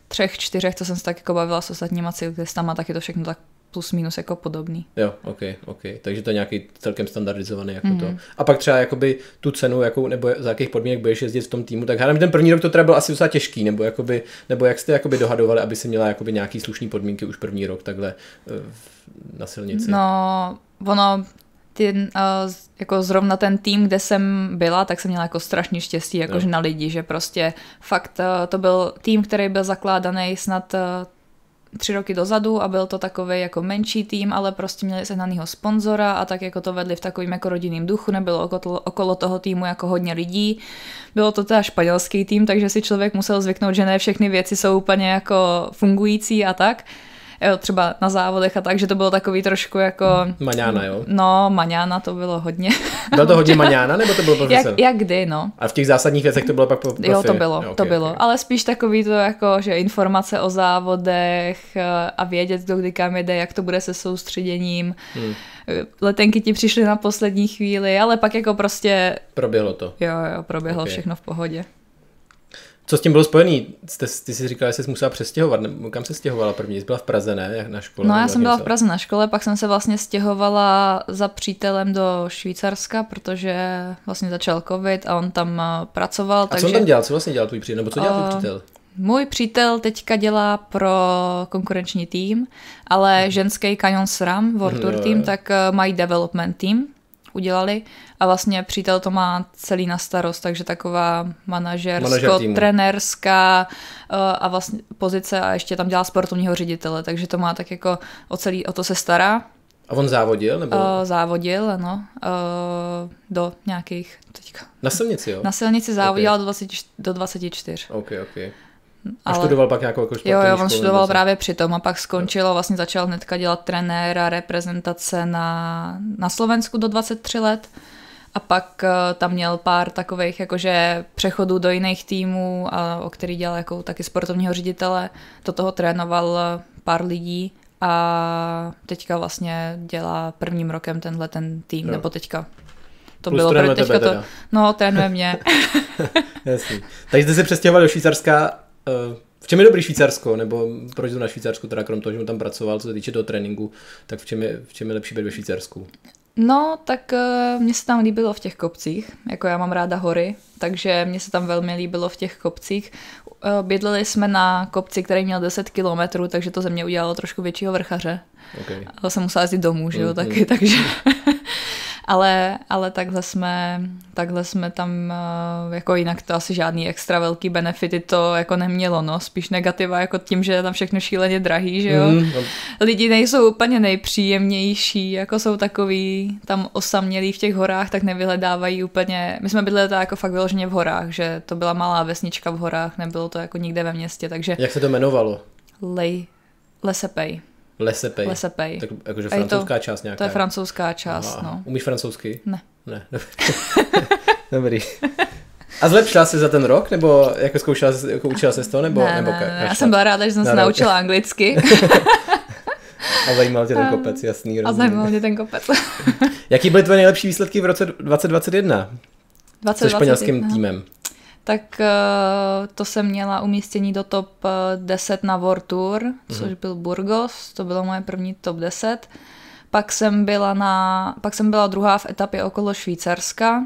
třech, čtyřech, co jsem se tak jako bavila s ostatníma cyklistama, tak je to všechno tak plus minus jako podobný. Jo, ok, ok. Takže to je nějaký celkem standardizovaný jako mm-hmm. to. Mhm. A pak třeba jakoby tu cenu, jakou, nebo za jakých podmínek budeš jezdit v tom týmu, tak hádám, ten první rok to teda byl asi docela těžký, nebo, jakoby, nebo jak jste jakoby dohadovali, aby si měla jakoby nějaký slušný podmínky už první rok takhle eh, na silnici? No, ono, ten, uh, jako zrovna ten tým, kde jsem byla, tak jsem měla jako strašně štěstí jakože no. na lidi, že prostě fakt uh, to byl tým, který byl zakládaný snad uh, tři roky dozadu a byl to takový jako menší tým, ale prostě měli sehnanýho sponzora a tak jako to vedli v takovým jako rodinným duchu, nebylo okolo toho týmu jako hodně lidí. Bylo to teda španělský tým, takže si člověk musel zvyknout, že ne všechny věci jsou úplně jako fungující a tak třeba na závodech a tak, že to bylo takový trošku jako... Maňána, jo? No, maňána to bylo hodně. Bylo to hodně maňána, nebo to bylo prostě? Jak, jak kdy, no. A v těch zásadních věcech to bylo pak prostě... Jo, to bylo, okay, to bylo. Okay. Ale spíš takový to jako, že informace o závodech eh, a vědět, kdo kdy kam jde, jak to bude se soustředěním. Hmm. Eh, letenky ti přišly na poslední chvíli, ale pak jako prostě... Proběhlo to. Jo, jo, proběhlo okay. všechno v pohodě. Co s tím bylo spojený? Jste, ty jsi říkala, že jsi musela přestěhovat. Kam se stěhovala první? Jsi byla v Praze, ne? Na škole? No já jsem byla v Praze na škole, pak jsem se vlastně stěhovala za přítelem do Švýcarska, protože vlastně začal covid a on tam eh, pracoval. A takže... co on tam dělal? Co vlastně dělal tvůj přítel? Nebo co dělal tvůj eh, přítel? Můj přítel teďka dělá pro konkurenční tým, ale mhm. ženský Canyon SRAM, World Tour tým, tak eh, mají development tým udělali a vlastně přítel to má celý na starost, takže taková manažersko-trenerská eh, a vlastně pozice a ještě tam dělá sportovního ředitele, takže to má tak jako o celý, o to se stará. A on závodil? Nebo? Uh, závodil, ano. Uh, do nějakých teďka. Na silnici, jo? Na silnici závodil okay. do, 20, do 24. Ok, ok. Ale... A studoval pak jako, jako Jo, jo, on studoval vlastně. právě přitom a pak skončil a vlastně začal hnedka dělat trenéra reprezentace na, na Slovensku do 23 let. A pak eh, tam měl pár takových jakože přechodů do jiných týmů, a, o který dělal jako taky sportovního ředitele. Do toho trénoval eh, pár lidí a teďka vlastně dělá prvním rokem tenhle ten tým, jo. nebo teďka to Plus bylo pro teďka tebe, to, teda. no trénuje mě. Jasný. Takže jste se přestěhoval do Švýcarska Eh, v čem je dobrý Švýcarsko, nebo proč jdu na Švýcarsku, teda krom toho, že jsem tam pracoval, co se týče toho tréninku, tak v čem je, v čem je lepší být ve Švýcarsku? No, tak uh, mně se tam líbilo v těch kopcích, jako já mám ráda hory, takže mně se tam velmi líbilo v těch kopcích. Uh, bydleli jsme na kopci, který měl 10 kilometrů, takže to ze mě udělalo trošku většího vrchaře. Okay. to jsem musela jít domů, že jo, mm, taky, mm. takže ale, ale takhle, jsme, takhle jsme tam, eh, jako jinak to asi žádný extra velký benefity to jako nemělo, no, spíš negativa jako tím, že je tam všechno šíleně drahý, že jo. Mm. Lidi nejsou úplně nejpříjemnější, jako jsou takový tam osamělí v těch horách, tak nevyhledávají úplně, my jsme bydleli jako fakt vyloženě v horách, že to byla malá vesnička v horách, nebylo to jako nikde ve městě, takže... Jak se to jmenovalo? Lej, Lesepej. Lesepej. Lesepej. Tak jakože francouzská to, část nějaká. To je francouzská část, no. no. Umíš francouzsky? Ne. Ne, dobrý. A zlepšila jsi za ten rok, nebo jako zkoušela, jako učila jsi to, nebo? Ne, nebo ne, ne, já jsem byla ráda, že jsem se naučila rok. anglicky. A zajímal tě ten kopec, jasný. Rozumím. A zajímal mě ten kopec. Jaký byly tvoje nejlepší výsledky v roce 2021? 2021. Se španělským týmem tak eh, to jsem měla umístění do top 10 eh, na World Tour, mhm. což byl Burgos, to bylo moje první top 10. Pak jsem byla, na, pak jsem byla druhá v etapě okolo Švýcarska,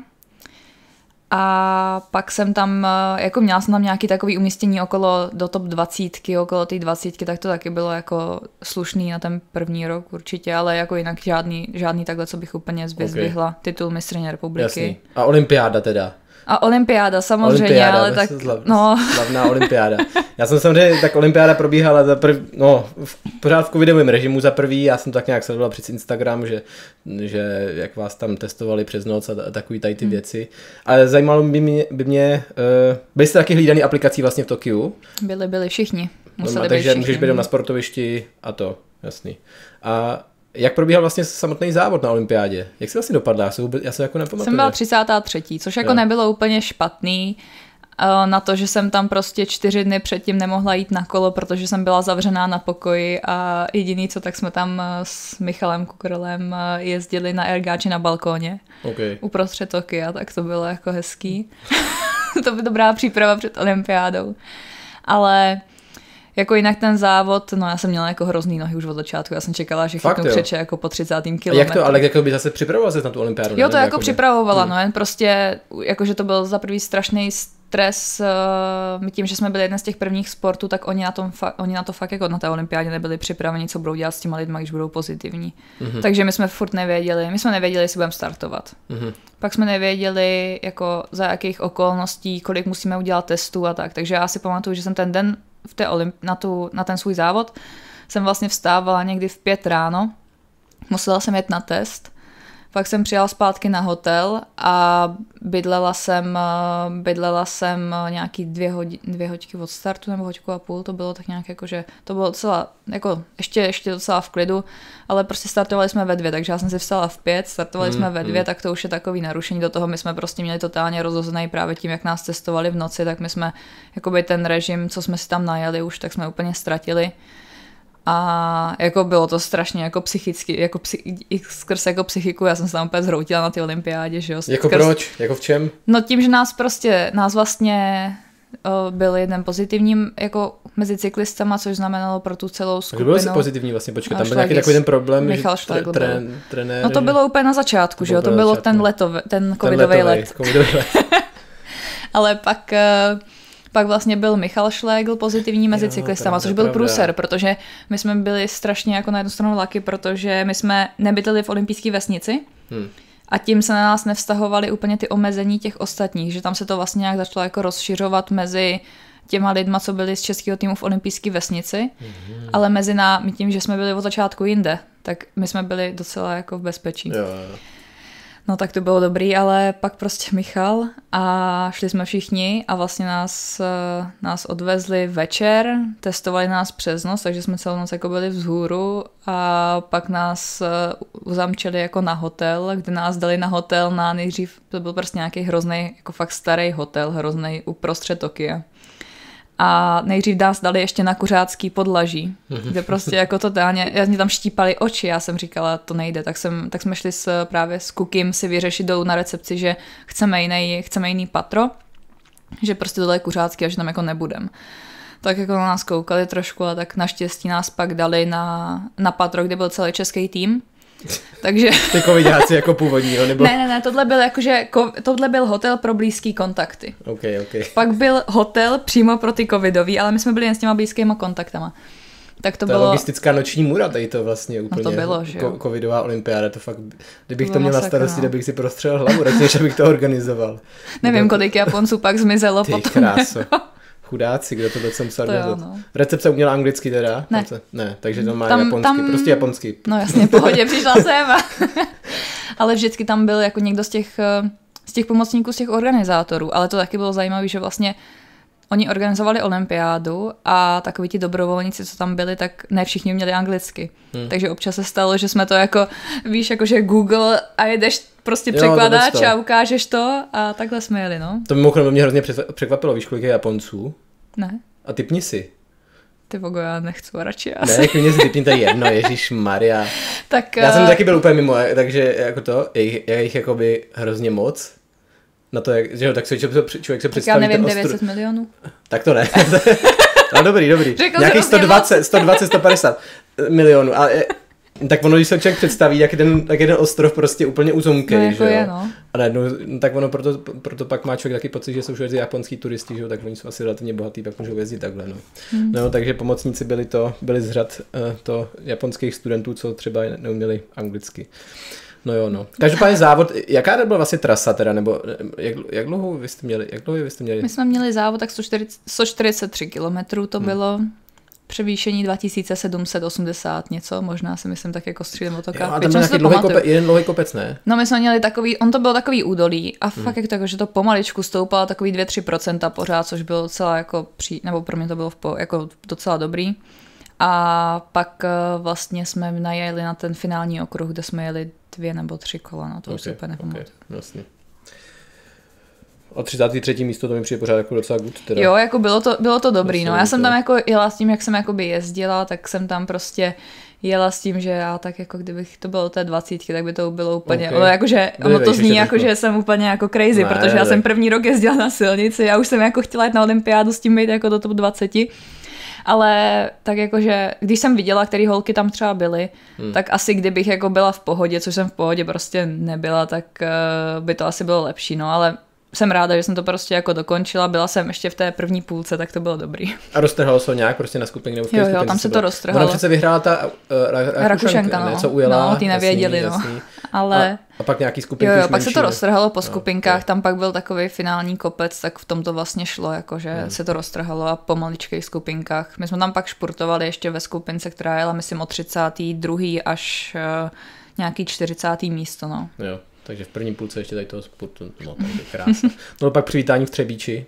a pak jsem tam, eh, jako měla jsem tam nějaký takový umístění okolo do top 20, okolo té 20, tak to taky bylo jako slušný na ten první rok určitě, ale jako jinak žádný, žádný takhle, co bych úplně zvyzvihla okay. titul mistrně republiky. Jasný. A olympiáda teda? A olympiáda samozřejmě, olympiáda, ale tak... Slav, no. Slavná olympiáda. Já jsem samozřejmě, tak olympiáda probíhala za prv, no, v pořád v covidovém režimu za prvý, já jsem tak nějak sledoval přes Instagram, že, že jak vás tam testovali přes noc a, takový tady ty hmm. věci. Ale zajímalo by mě, by mě uh, eh, byli jste taky hlídaný aplikací vlastně v Tokiu? Byli, byli všichni. Museli no, takže být všichni. můžeš být na sportovišti a to, jasný. A jak probíhal vlastně samotný závod na olympiádě? Jak se vlastně dopadla? Já se, vůbec, já se jako nepamatuju. Jsem byla 33., což jako no. nebylo úplně špatný eh, na to, že jsem tam prostě čtyři dny předtím nemohla jít na kolo, protože jsem byla zavřená na pokoji a jediný co, tak jsme tam eh, s Michalem Kukrlem eh, jezdili na ergáči na balkóně okay. uprostřed Tokia, tak to bylo jako hezký. to by dobrá příprava před olympiádou. Ale jako jinak ten závod, no já jsem měla jako hrozný nohy už od začátku, já jsem čekala, že Fakt, chytnu křeče jako po 30. kilometru. jak to, ale jako by zase připravovala se na tu olympiádu? Jo, to jako jakoby... připravovala, hmm. no jen prostě, jakože to byl za prvý strašný stres, my eh, tím, že jsme byli jeden z těch prvních sportů, tak oni na, tom fa- oni na to fakt jako na té olympiádě nebyli připraveni, co budou dělat s těma lidma, když budou pozitivní. Mm-hmm. Takže my jsme furt nevěděli, my jsme nevěděli, jestli budeme startovat. Mm-hmm. Pak jsme nevěděli, jako za jakých okolností, kolik musíme udělat testů a tak. Takže já si pamatuju, že jsem ten den v té olymp- na, tu, na ten svůj závod jsem vlastně vstávala někdy v pět ráno, musela jsem jet na test pak jsem přijela zpátky na hotel a bydlela jsem, eh, bydlela jsem eh, nějaký dvě, hodi, dvě hoďky od startu nebo hoďku a půl, to bylo tak nějak jako, že to bylo docela, jako ještě, ještě docela v klidu, ale prostě startovali jsme ve dvě, takže já jsem si vstala v pět, startovali mm, jsme ve dvě, mm. tak to už je takový narušení do toho, my jsme prostě měli totálně rozhozený právě tím, jak nás cestovali v noci, tak my jsme, jakoby ten režim, co jsme si tam najeli už, tak jsme úplně ztratili a jako bylo to strašně jako psychicky, jako psy, skrz jako psychiku, já jsem se tam úplně zhroutila na ty olympiádě, že jo. Skrz, jako proč? Jako v čem? No tím, že nás prostě, nás vlastně eh, byl jeden pozitivním jako mezi cyklistama, což znamenalo pro tu celou skupinu. byl jsi pozitivní vlastně, počkej, tam byl nějaký takový ten problém, Michal že tre, tre, trenér... No to bylo úplně na začátku, že jo, to bylo ten letov, ten covidový ten letovej, let. Covidový Ale pak uh, pak vlastně byl Michal Šlégl pozitivní mezi jo, cyklistama, což byl pravda. průser, protože my jsme byli strašně jako na jednu stranu laky, protože my jsme nebydleli v olympijské vesnici. Hmm. A tím se na nás nevztahovaly úplně ty omezení těch ostatních, že tam se to vlastně nějak začalo jako rozšiřovat mezi těma lidma, co byli z českého týmu v olympijské vesnici, mm-hmm. ale mezi námi tím, že jsme byli od začátku jinde, tak my jsme byli docela jako v bezpečí. Jo, jo no tak to bylo dobrý, ale pak prostě Michal a šli jsme všichni a vlastně nás, eh, nás odvezli večer, testovali nás přes noc, takže jsme celou noc jako byli vzhůru a pak nás eh, uzamčili jako na hotel, kde nás dali na hotel na nejdřív, to byl prostě nějaký hrozný, jako fakt starý hotel, hrozný uprostřed Tokia a nejdřív nás dali ještě na kuřácký podlaží, mhm. kde prostě jako totálně, já mě tam štípali oči, já jsem říkala, to nejde, tak, jsem, tak jsme šli s, eh, právě s Kukim si vyřešit dolů na recepci, že chceme jiný, chceme jiný patro, že prostě tohle je kuřácký a že tam jako nebudem. Tak jako na nás koukali trošku a tak naštěstí nás pak dali na, na patro, kde byl celý český tým, takže... Ty covidáci jako původního, nebo... Ne, ne, ne, tohle byl, jakože, tohle byl hotel pro blízký kontakty. Okay, okay. Pak byl hotel přímo pro ty covidový, ale my jsme byli jen s těma blízkýma kontaktama. Tak to, to bylo... logistická noční můra, tady to vlastně úplně. No to bylo, že jo. Covidová olympiáda, to fakt, kdybych to, to měl na starosti, no. tak bych si prostřel hlavu, radši, že bych to organizoval. Nevím, kolik Japonců pak zmizelo Ty potom. Kráso. Chudáci, kdo tohle jsem musel to jo, no. Recepce uměla anglicky teda? Ne. ne takže to má tam, japonsky, tam... prostě japonsky. No jasně, pohodě, přišla jsem. A... ale vždycky tam byl jako někdo z těch, eh, z těch pomocníků, z těch organizátorů, ale to taky bylo zajímavé, že vlastně Oni organizovali olympiádu a takoví ti dobrovolníci, co tam byli, tak ne všichni měli anglicky. Hmm. Takže občas se stalo, že jsme to jako, víš, jako že Google a jedeš prostě překladáč jo, no, a ukážeš to a takhle jsme jeli, no. To mimochodem mě hrozně překvapilo, víš, kolik je Japonců? Ne. A typni si. Ty vogo, já nechci radši asi. Ne, klidně si typni, to je jedno, Ježíš Maria. tak, já jsem eh, taky byl úplně mimo, eh, takže jako to, je, jich jakoby hrozně moc. Na to, jak, že jo, tak se člověk se tak představí. Tak já nevím, ostru... 900 milionů. Tak to ne. no dobrý, dobrý. Řekl Nějakých 120, 120, 150 milionů. Ale eh, tak ono, když se člověk představí, jak jeden, tak jeden ostrov prostě úplně uzomkej, no, jako že jo? Je, no. A najednou, no, tak ono proto, proto pak má člověk taky pocit, že jsou všichni japonský turisti, že jo? Tak oni jsou asi relativně bohatí, pak můžou jezdit takhle, no. Hmm. No, takže pomocníci byli to, byli z řad eh, to japonských studentů, co třeba neuměli anglicky. No jo, no. Každopádně závod, jaká to byla vlastně trasa teda, nebo eh, jak, jak dlouho vy jste měli? Jak dlouho vy jste měli? My jsme měli závod tak 143 kilometrů to hmm. bylo převýšení 2780 něco, možná si myslím tak jako střílem otoka. Jo, a tam nějaký dlouhý kopec, jeden dlouhý kopec, ne? No my jsme měli takový, on to byl takový údolí a hmm. fakt jak to, jako, že to pomaličku stoupalo takový 2-3% pořád, což bylo docela jako, při, nebo pro mě to bylo v, jako docela dobrý. A pak eh, vlastně jsme najeli na ten finální okruh, kde jsme jeli dvě nebo tři kola, no to okay, už si úplně Okay, vlastně. A 33. místo to mi přijde pořád jako docela good. Teda. Jo, jako bylo to, bylo to dobrý. Vlastně no. Já jsem tam jako jela s tím, jak jsem jakoby jezdila, tak jsem tam prostě jela s tím, že já tak jako kdybych to bylo té 20, tak by to bylo úplně, okay. ale jakože ono to zní jako, že jsem úplně jako crazy, ne, protože ne, já tak. jsem první rok jezdila na silnici, já už jsem jako chtěla jít na olympiádu s tím být jako do top 20, ale tak jakože, když jsem viděla, které holky tam třeba byly, hmm. tak asi kdybych jako byla v pohodě, což jsem v pohodě prostě nebyla, tak eh, by to asi bylo lepší, no ale jsem ráda, že jsem to prostě jako dokončila, byla jsem ještě v té první půlce, tak to bylo dobrý. A roztrhalo se nějak prostě na skupině nebo v Jo, jo, tam se to roztrhalo. Ona přece vyhrála ta uh, eh, Rakušenka, no. co ujela. No, ty nevěděli, jasný, no. Jasný. Ale... A, a pak nějaký skupinky Jo, jo, pak menší, se to roztrhalo po no, skupinkách, no, tam pak byl takový finální kopec, tak v tom to vlastně šlo, jakože hmm. se to roztrhalo a po maličkých skupinkách. My jsme tam pak športovali ještě ve skupince, která jela, myslím, o 32. až uh, nějaký 40. místo, no. Jo takže v první půlce ještě tady toho sportu, no to je krásné. No pak přivítání v Třebíči,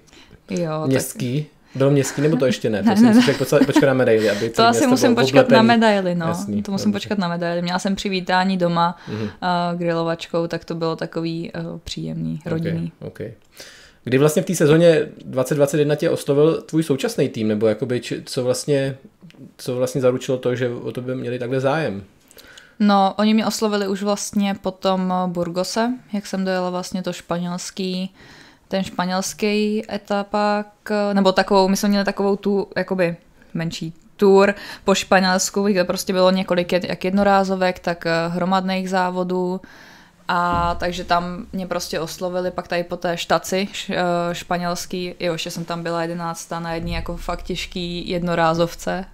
jo, městský, tak... bylo městský nebo to ještě ne? To ne, si ne, musím, počkat na medaily. Aby to asi musím počkat na medaily, no. Jasný, to musím dobře. počkat na medaily. Měla jsem přivítání doma mm-hmm. uh, grilovačkou, tak to bylo takový uh, příjemný, rodinný. Okay, okay. Kdy vlastně v té sezóně 2021 tě oslovil tvůj současný tým, nebo jakoby, či, co, vlastně, co vlastně zaručilo to, že o to by měli takhle zájem? No, oni mě oslovili už vlastně po tom eh, Burgose, jak jsem dojela vlastně to španělský, ten španělský etapak, nebo takovou, my jsme měli takovou tu, jakoby menší tour po Španělsku, kde prostě bylo několik jak jednorázovek, tak eh, hromadných závodů. A takže tam mě prostě oslovili pak tady po té štaci eh, španělský, jo, že jsem tam byla jedenáctá na jedný jako fakt těžký jednorázovce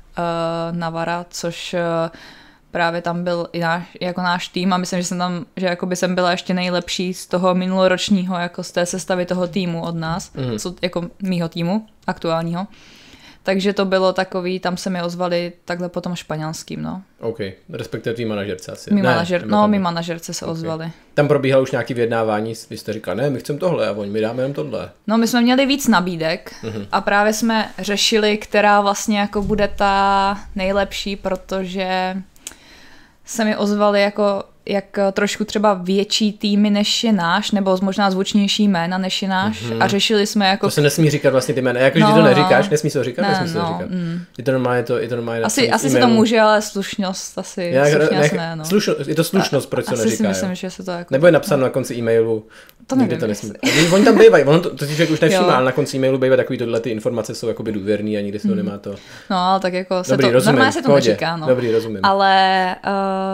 Navara, což právě tam byl i náš, jako náš tým a myslím, že jsem tam, že jako by jsem byla ještě nejlepší z toho minuloročního, jako z té sestavy toho týmu od nás, mm. co, jako mýho týmu, aktuálního. Takže to bylo takový, tam se mi ozvali takhle potom španělským, no. OK, respektive tvý manažerce asi. Mý ne, manažer, no, mý manažerce se okay. ozvali. Tam probíhalo už nějaké vyjednávání, vy jste říkal, ne, my chceme tohle a oni mi dáme jenom tohle. No, my jsme měli víc nabídek mm-hmm. a právě jsme řešili, která vlastně jako bude ta nejlepší, protože se mi ozvali jako jak eh, trošku třeba větší týmy než je náš, nebo možná zvučnější jména než je náš mm-hmm. a řešili jsme jako... To se nesmí říkat vlastně ty jména, jako no, když to no, no. neříkáš, no. nesmí se to říkat, ne, nesmí no, se říkat. Mm. Je to normálně to, je to normálně Asi, asi se to může, ale slušnost asi, Já, slušnost nech, ne, no. slušnost, je to slušnost, a, proč to neříkáš? Asi si myslím, že se to jako... Nebo je napsáno no. na konci e-mailu, to Nikdy nevím, to nesmí. Jestli... Oni tam bývají, on to, to si už nevšimá, ale na konci e-mailu bývají takový tohle, ty informace jsou jakoby důvěrný a nikdy se to mhm. nemá to. No, ale tak jako se Dobrý, to, rozumím, normálně se to neříká, no. Dobrý, rozumím. Ale eh,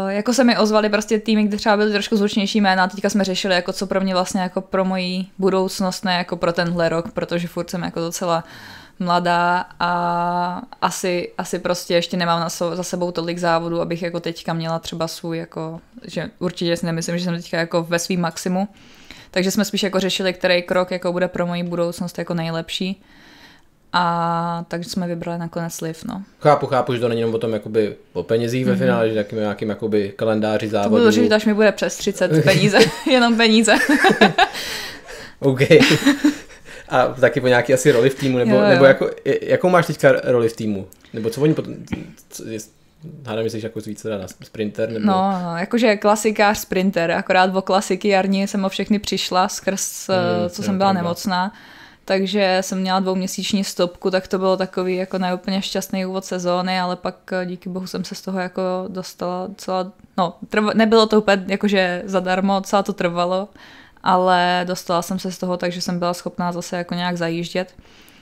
jako se mi ozvali prostě týmy, kde třeba byly trošku zvučnější jména, teďka jsme řešili, jako co pro mě vlastně, jako pro moji budoucnost, ne jako pro tenhle rok, protože furt jsem jako docela mladá a asi, asi prostě ještě nemám na so, za sebou tolik závodů, abych jako teďka měla třeba svůj, jako, že určitě si nemyslím, že jsem teďka jako ve svým maximu. Takže jsme spíš jako řešili, který krok jako bude pro moji budoucnost jako nejlepší a takže jsme vybrali nakonec Liv, no. Chápu, chápu, že to není jenom o tom jakoby o penězích mm-hmm. ve mhm. finále, že nějakým, nějakým jakoby kalendáři závodů. To bylo, že až mi bude přes 30 peníze, jenom peníze. OK. A taky po nějaký asi roli v týmu, nebo, jo, jo. nebo jako, jakou máš teďka roli v týmu? Nebo co oni potom, hádám, myslíš jako víc teda na sprinter? Nebo... No, no, jakože klasikář sprinter, akorát o klasiky jarní jsem o všechny přišla skrz, mm, co jsem byla nemocná. Byla takže jsem měla dvouměsíční stopku, tak to bylo takový jako neúplně šťastný úvod sezóny, ale pak eh, díky bohu jsem se z toho jako dostala celá, no trv, nebylo to úplně jakože zadarmo, celá to trvalo, ale dostala jsem se z toho, takže jsem byla schopná zase jako nějak zajíždět.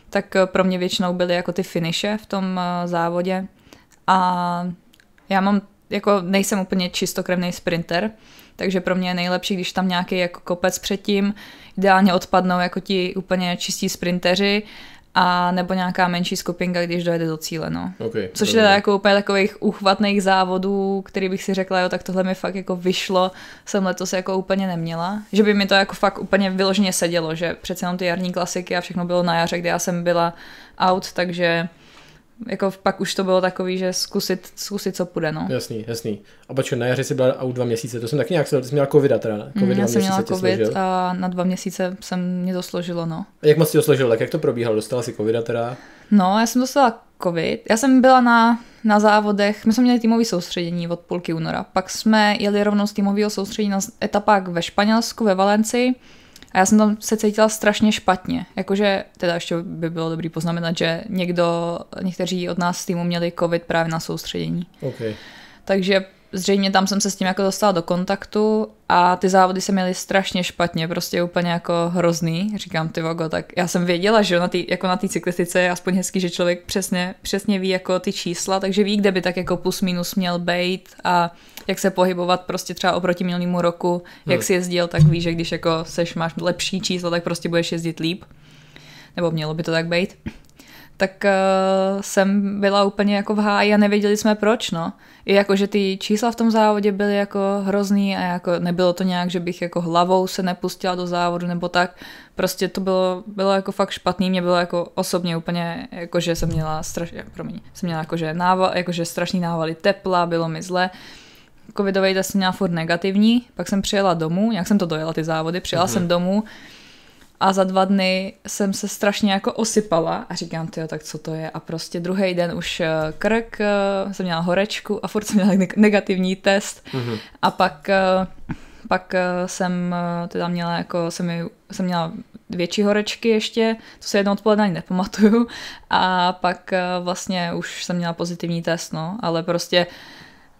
Tak eh, pro mě většinou byly jako ty finiše v tom eh, závodě a já mám, jako nejsem úplně čistokrevný sprinter, takže pro mě je nejlepší, když tam nějaký jako kopec předtím, ideálně odpadnou jako ti úplně čistí sprinteři, a nebo nějaká menší skupinka, když dojede do cíle, no. Okay, Což je jako úplně takových uchvatných závodů, který bych si řekla, jo, tak tohle mi fakt jako vyšlo, jsem letos jako úplně neměla. Že by mi to jako fakt úplně vyloženě sedělo, že přece jenom ty jarní klasiky a všechno bylo na jaře, kde já jsem byla out, takže jako pak už to bylo takový, že zkusit, zkusit co půjde, no. Jasný, jasný. A počkej, na jaře jsi byla u dva měsíce, to jsem tak nějak, jsi měla covida teda, ne? COVID mm, já jsem měla covid složil. a na dva měsíce jsem mě to složilo, no. A jak moc si to složilo, tak jak to probíhalo, dostala si covida teda? No, já jsem dostala covid, já jsem byla na, na závodech, my jsme měli týmový soustředění od půlky února, pak jsme jeli rovnou z týmového soustředění na etapách ve Španělsku, ve Valencii, a já jsem tam se cítila strašně špatně. Jakože, teda ještě by bylo dobrý poznamenat, že někdo, někteří od nás z týmu měli covid právě na soustředění. Okay. Takže zřejmě tam jsem se s tím jako dostala do kontaktu a ty závody se měly strašně špatně, prostě úplně jako hrozný, říkám ty vogo, tak já jsem věděla, že na tý, jako na té cyklistice je aspoň hezký, že člověk přesně, přesně ví jako ty čísla, takže ví, kde by tak jako plus minus měl být a jak se pohybovat prostě třeba oproti minulýmu roku, jak hmm. si jezdil, tak ví, že když jako seš, máš lepší číslo, tak prostě budeš jezdit líp. Nebo mělo by to tak být tak uh, jsem byla úplně jako v háji a nevěděli jsme proč, no. I jako, že ty čísla v tom závodě byly jako hrozný a jako nebylo to nějak, že bych jako hlavou se nepustila do závodu nebo tak. Prostě to bylo, bylo jako fakt špatný, mě bylo jako osobně úplně, jako že jsem měla strašně, eh, promiň, jsem měla jako že, nával, jako že strašný návaly tepla, bylo mi zle. Covidový test jsem měla furt negativní, pak jsem přijela domů, nějak jsem to dojela ty závody, přijela mm-hmm. jsem domů a za dva dny jsem se strašně jako osypala a říkám, jo, tak co to je? A prostě druhý den už eh, krk, eh, jsem měla horečku a furt jsem měla negativní test. Mm-hmm. A pak, eh, pak jsem teda měla jako, jsem, jsem měla větší horečky ještě, to se jedno odpoledne ani nepamatuju. A pak vlastně už jsem měla pozitivní test, no, ale prostě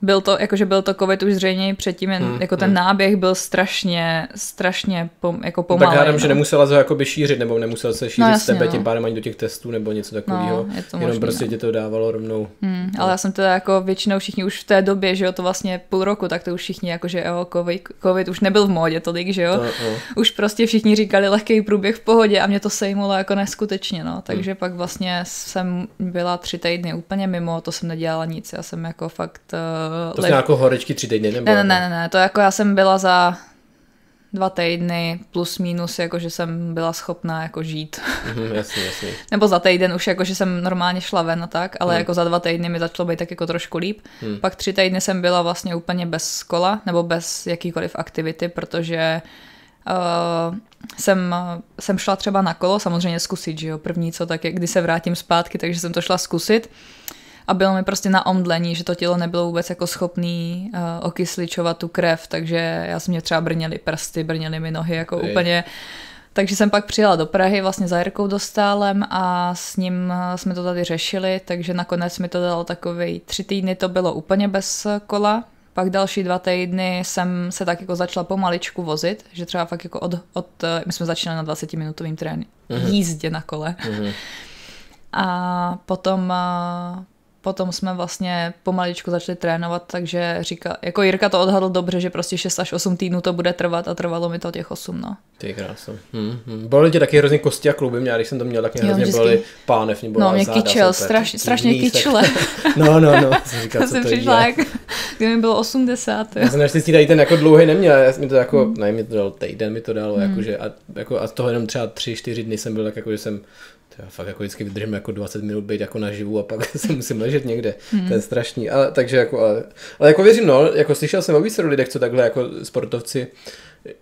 byl to, jakože byl to covid už zřejmě předtím, jen, hmm, jako ten hmm. náběh byl strašně, strašně pom, jako pomalý. No tak já nevím, no. že nemusela se jakoby šířit, nebo nemusela se šířit no, jasně, s tebe, no. tím pádem ani do těch testů nebo něco no, takového. No, je to Jenom možný, prostě no. tě to dávalo rovnou. Hmm, no. ale já jsem to jako většinou všichni už v té době, že jo, to vlastně půl roku, tak to už všichni jakože jo, covid, covid už nebyl v módě tolik, že jo. to, no. Už prostě všichni říkali lehký průběh v pohodě a mě to sejmulo jako neskutečně, no. Hmm. Takže hmm. pak vlastně jsem byla tři týdny úplně mimo, to jsem nedělala nic, já jsem jako fakt eh, to je jako horečky tři týdny nebo? Ne, ne, jako? ne, ne, to jako já jsem byla za dva týdny plus minus, jako že jsem byla schopná jako žít. Mm, jasně, jasně. Nebo za týden už jako, že jsem normálně šla ven a tak, ale mm. jako za dva týdny mi začalo být tak jako trošku líp. Mm. Pak tři týdny jsem byla vlastně úplně bez kola nebo bez jakýkoliv aktivity, protože Uh, jsem, jsem šla třeba na kolo, samozřejmě zkusit, že jo, první co tak je, kdy se vrátím zpátky, takže jsem to šla zkusit a bylo mi prostě na omdlení, že to tělo nebylo vůbec jako schopný uh, okysličovat tu krev, takže já jsem mě třeba brněly prsty, brněly mi nohy, jako Ej. úplně... Takže jsem pak přijela do Prahy vlastně za Jirkou Dostálem a s ním eh, jsme to tady řešili, takže nakonec mi to dalo takový tři týdny, to bylo úplně bez eh, kola, pak další dva týdny jsem se tak jako začala pomaličku vozit, že třeba fakt jako od, od my jsme začínali na 20 minutovým trénu, mm-hmm. jízdě na kole. Mm-hmm. A potom potom jsme vlastně pomaličku začali trénovat, takže říká, jako Jirka to odhadl dobře, že prostě 6 až 8 týdnů to bude trvat a trvalo mi to těch 8, no. Ty krásno. Hmm, hmm. Bolili tě taky hrozně kosti a kluby, mě, když jsem to měl, tak mě jo, hrozně vždycky. pánev, mě No, mě kyčel, straš, strašně kyčle. no, no, no. říká, říkal, já jsem přišla, jak, kdy mi bylo 80. Jo. Já jsem naštěstí tady ten jako dlouhý neměl, já mi to jako, hmm. ne, mi to dal týden, mi to dalo, hmm. jakože, a, jako, a toho jenom třeba 3-4 dny jsem byl tak, jako, že jsem to já fakt jako vždycky vydržím jako 20 minut být jako naživu a pak se musím ležet někde. Hmm. To je strašný. Ale, takže jako, ale, ale jako věřím, no, jako slyšel jsem o více lidech, co takhle jako sportovci,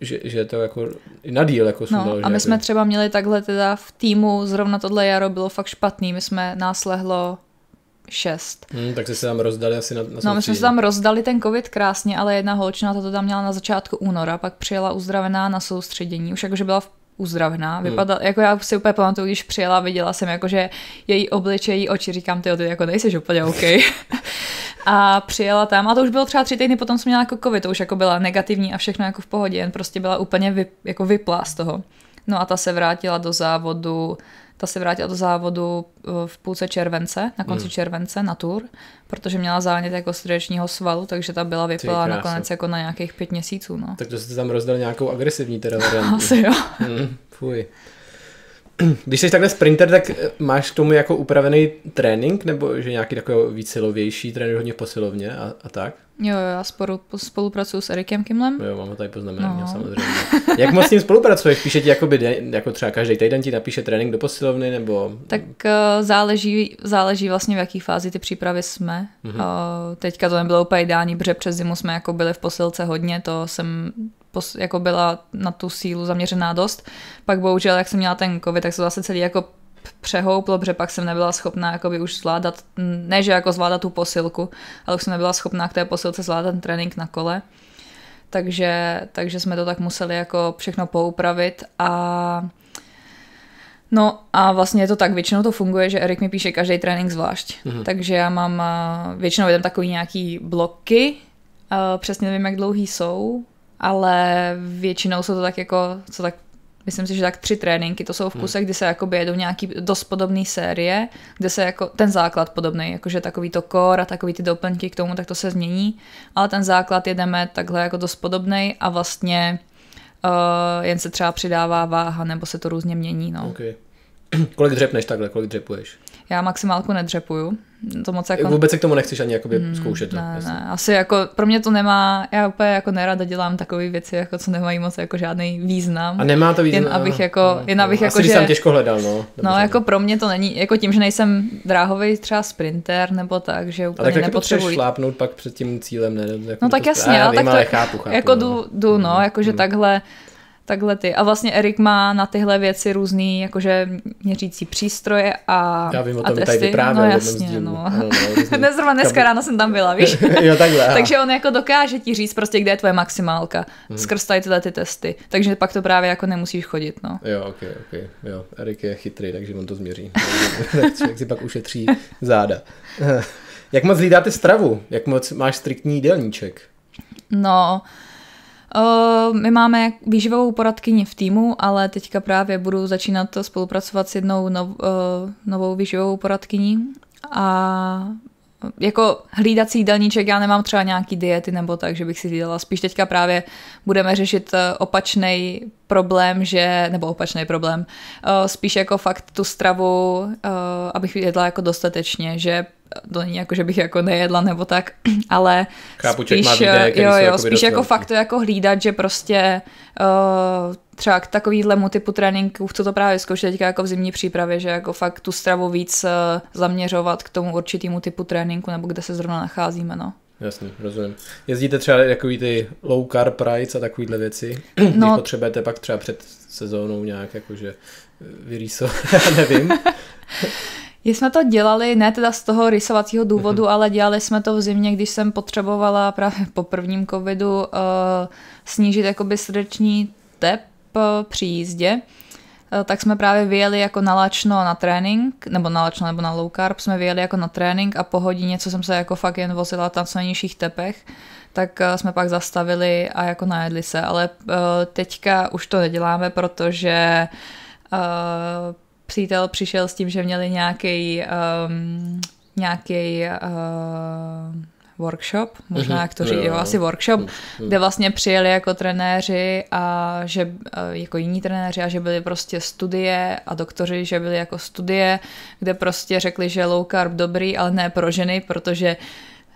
že, že to jako na díl jako sundal, no, A my jako... jsme třeba měli takhle teda v týmu, zrovna tohle jaro bylo fakt špatný, my jsme náslehlo šest. Hmm, tak jste se tam rozdali asi na, na No, my jsme se tam rozdali ten covid krásně, ale jedna holčina to tam měla na začátku února, pak přijela uzdravená na soustředění, už jakože byla v uzdravná. Vypadala, hmm. jako já si úplně pamatuju, když přijela, viděla jsem jako, že její obličej, její oči, říkám, ty, ty jako nejsi úplně OK. a přijela tam a to už bylo třeba tři týdny potom, jsem měla jako covid, to už jako byla negativní a všechno jako v pohodě, jen prostě byla úplně vy, jako vyplá z toho. No a ta se vrátila do závodu ta se vrátila do závodu eh, v půlce července, na konci mm. července na tour, protože měla zánět jako srdečního svalu, takže ta byla vypila nakonec jako na nějakých pět měsíců. No. Tak to jste tam rozdal nějakou agresivní teda variantu. Asi jo. Mm, fuj. Když jsi takhle sprinter, tak eh, máš k tomu jako upravený trénink, nebo že nějaký takový víc silovější trénink hodně v posilovně a, a tak? Jo, jo, já spolu, spolupracuju s Erikem Kimlem. Jo, máme tady poznamenání, no. samozřejmě. Jak moc s ním spolupracuješ? Píše ti jakoby, jako třeba každý týden ti napíše trénink do posilovny, nebo... Tak eh, záleží, záleží vlastně v jaký fázi ty přípravy jsme. Mm-hmm. teďka to nebylo úplně ideální, protože přes zimu jsme jako byli v posilce hodně, to jsem jako byla na tu sílu zaměřená dost. Pak bohužel, jak jsem měla ten covid, tak se zase celý jako přehouplo, protože pak jsem nebyla schopná jakoby už zvládat, ne že jako zvládat tu posilku, ale už jsem nebyla schopná k té posilce zvládat trénink na kole. Takže, takže jsme to tak museli jako všechno poupravit a No a vlastně je to tak, většinou to funguje, že Erik mi píše každý trénink zvlášť. Mm-hmm. Takže já mám, eh, většinou jeden takový nějaký bloky, eh, přesně nevím, jak dlouhý jsou, ale většinou jsou to tak jako, co tak myslím si, že tak tři tréninky, to jsou v hmm. kuse, hmm. kdy se jakoby jedou nějaký dost podobné série, kde se jako ten základ podobný, jakože takový to kor a takový ty doplňky k tomu, tak to se změní, ale ten základ jedeme takhle jako dost podobný a vlastně uh, jen se třeba přidává váha nebo se to různě mění. No. Okay. kolik dřepneš takhle, kolik dřepuješ? Já maximálku nedřepuju, to moc jako... Vůbec se k tomu nechceš ani jakoby mm, zkoušet. No, ne, ne, asi jako pro mě to nemá, já úplně jako nerada dělám takové věci, jako co nemají moc jako žádný význam. A nemá to význam. Jako- jen abych jako, no, jen abych no, jako asi, že... jsem těžko hledal, no. No jako pro mě to není, jako tím, že nejsem dráhový třeba sprinter nebo tak, že úplně a tak nepotřebuji. Tak šlápnout pak před tím cílem, ne? No, jako no tak to... jasně, a, já, tak to chápu, chápu, jako no. jdu, jdu no, hmm, jakože hmm. takhle takhle ty. A vlastně Erik má na tyhle věci různý jakože měřící přístroje a Já vím, o tom testy. tady no, vyprávěl no, jasně, no. no, no ne, zrovna dneska ráno jsem tam byla, víš? jo, takhle, Takže on jako dokáže ti říct prostě, kde je tvoje maximálka hmm. skrz tady tyhle ty testy. Takže pak to právě jako nemusíš chodit, no. Jo, ok, ok. Jo. Erik je chytrý, takže on to změří. Jak si pak ušetří záda. Jak moc lídáte stravu? Jak moc máš striktní jídelníček? No, Eh, my máme výživovou poradkyni v týmu, ale teďka právě budu začínat spolupracovat s jednou nov, uh, novou výživovou poradkyní a eh, jako hlídací jídelníček, já nemám třeba nějaký diety nebo tak, že bych si hlídala. Spíš teďka právě budeme řešit opačný problém, že, nebo opačný problém, eh, spíš jako fakt tu stravu, eh, abych jedla jako dostatečně, že eh, to není jako, že bych jako nejedla nebo tak, ale Chápu, spíš, má výdaje, jo, jo, spíš jako fakt to jako hlídat, že prostě uh, třeba k takovýhlemu typu tréninku, co to právě zkoušet teďka jako v zimní přípravě, že jako fakt tu stravu víc zaměřovat k tomu určitému typu tréninku nebo kde se zrovna nacházíme, no. Jasně, rozumím. Jezdíte třeba takový ty low car price a takovýhle věci, no. když potřebujete pak třeba před sezónou nějak jakože eh, vyrýsovat, nevím. My jsme to dělali, ne teda z toho rysovacího důvodu, mm-hmm. ale dělali jsme to v zimě, když jsem potřebovala právě po prvním covidu uh, snížit jakoby srdeční tep uh, při jízdě. Eh, tak jsme právě vyjeli jako na lačno na trénink, nebo na lačno nebo na low carb jsme vyjeli jako na trénink a po hodině, co jsem se jako fakt jen vozila tam co nejnižších tepech, tak eh, jsme pak zastavili a jako najedli se, ale eh, teďka už to neděláme, protože přítel přišel s tím, že měli nějaký um, ehm, nějaký uh, workshop, mhm, možná jak to říkají, asi workshop, mhm. kde vlastně přijeli jako trenéři a že eh, jako jiní trenéři a že byli prostě studie a doktoři, že byli jako studie, kde prostě řekli, že low carb dobrý, ale ne pro ženy, protože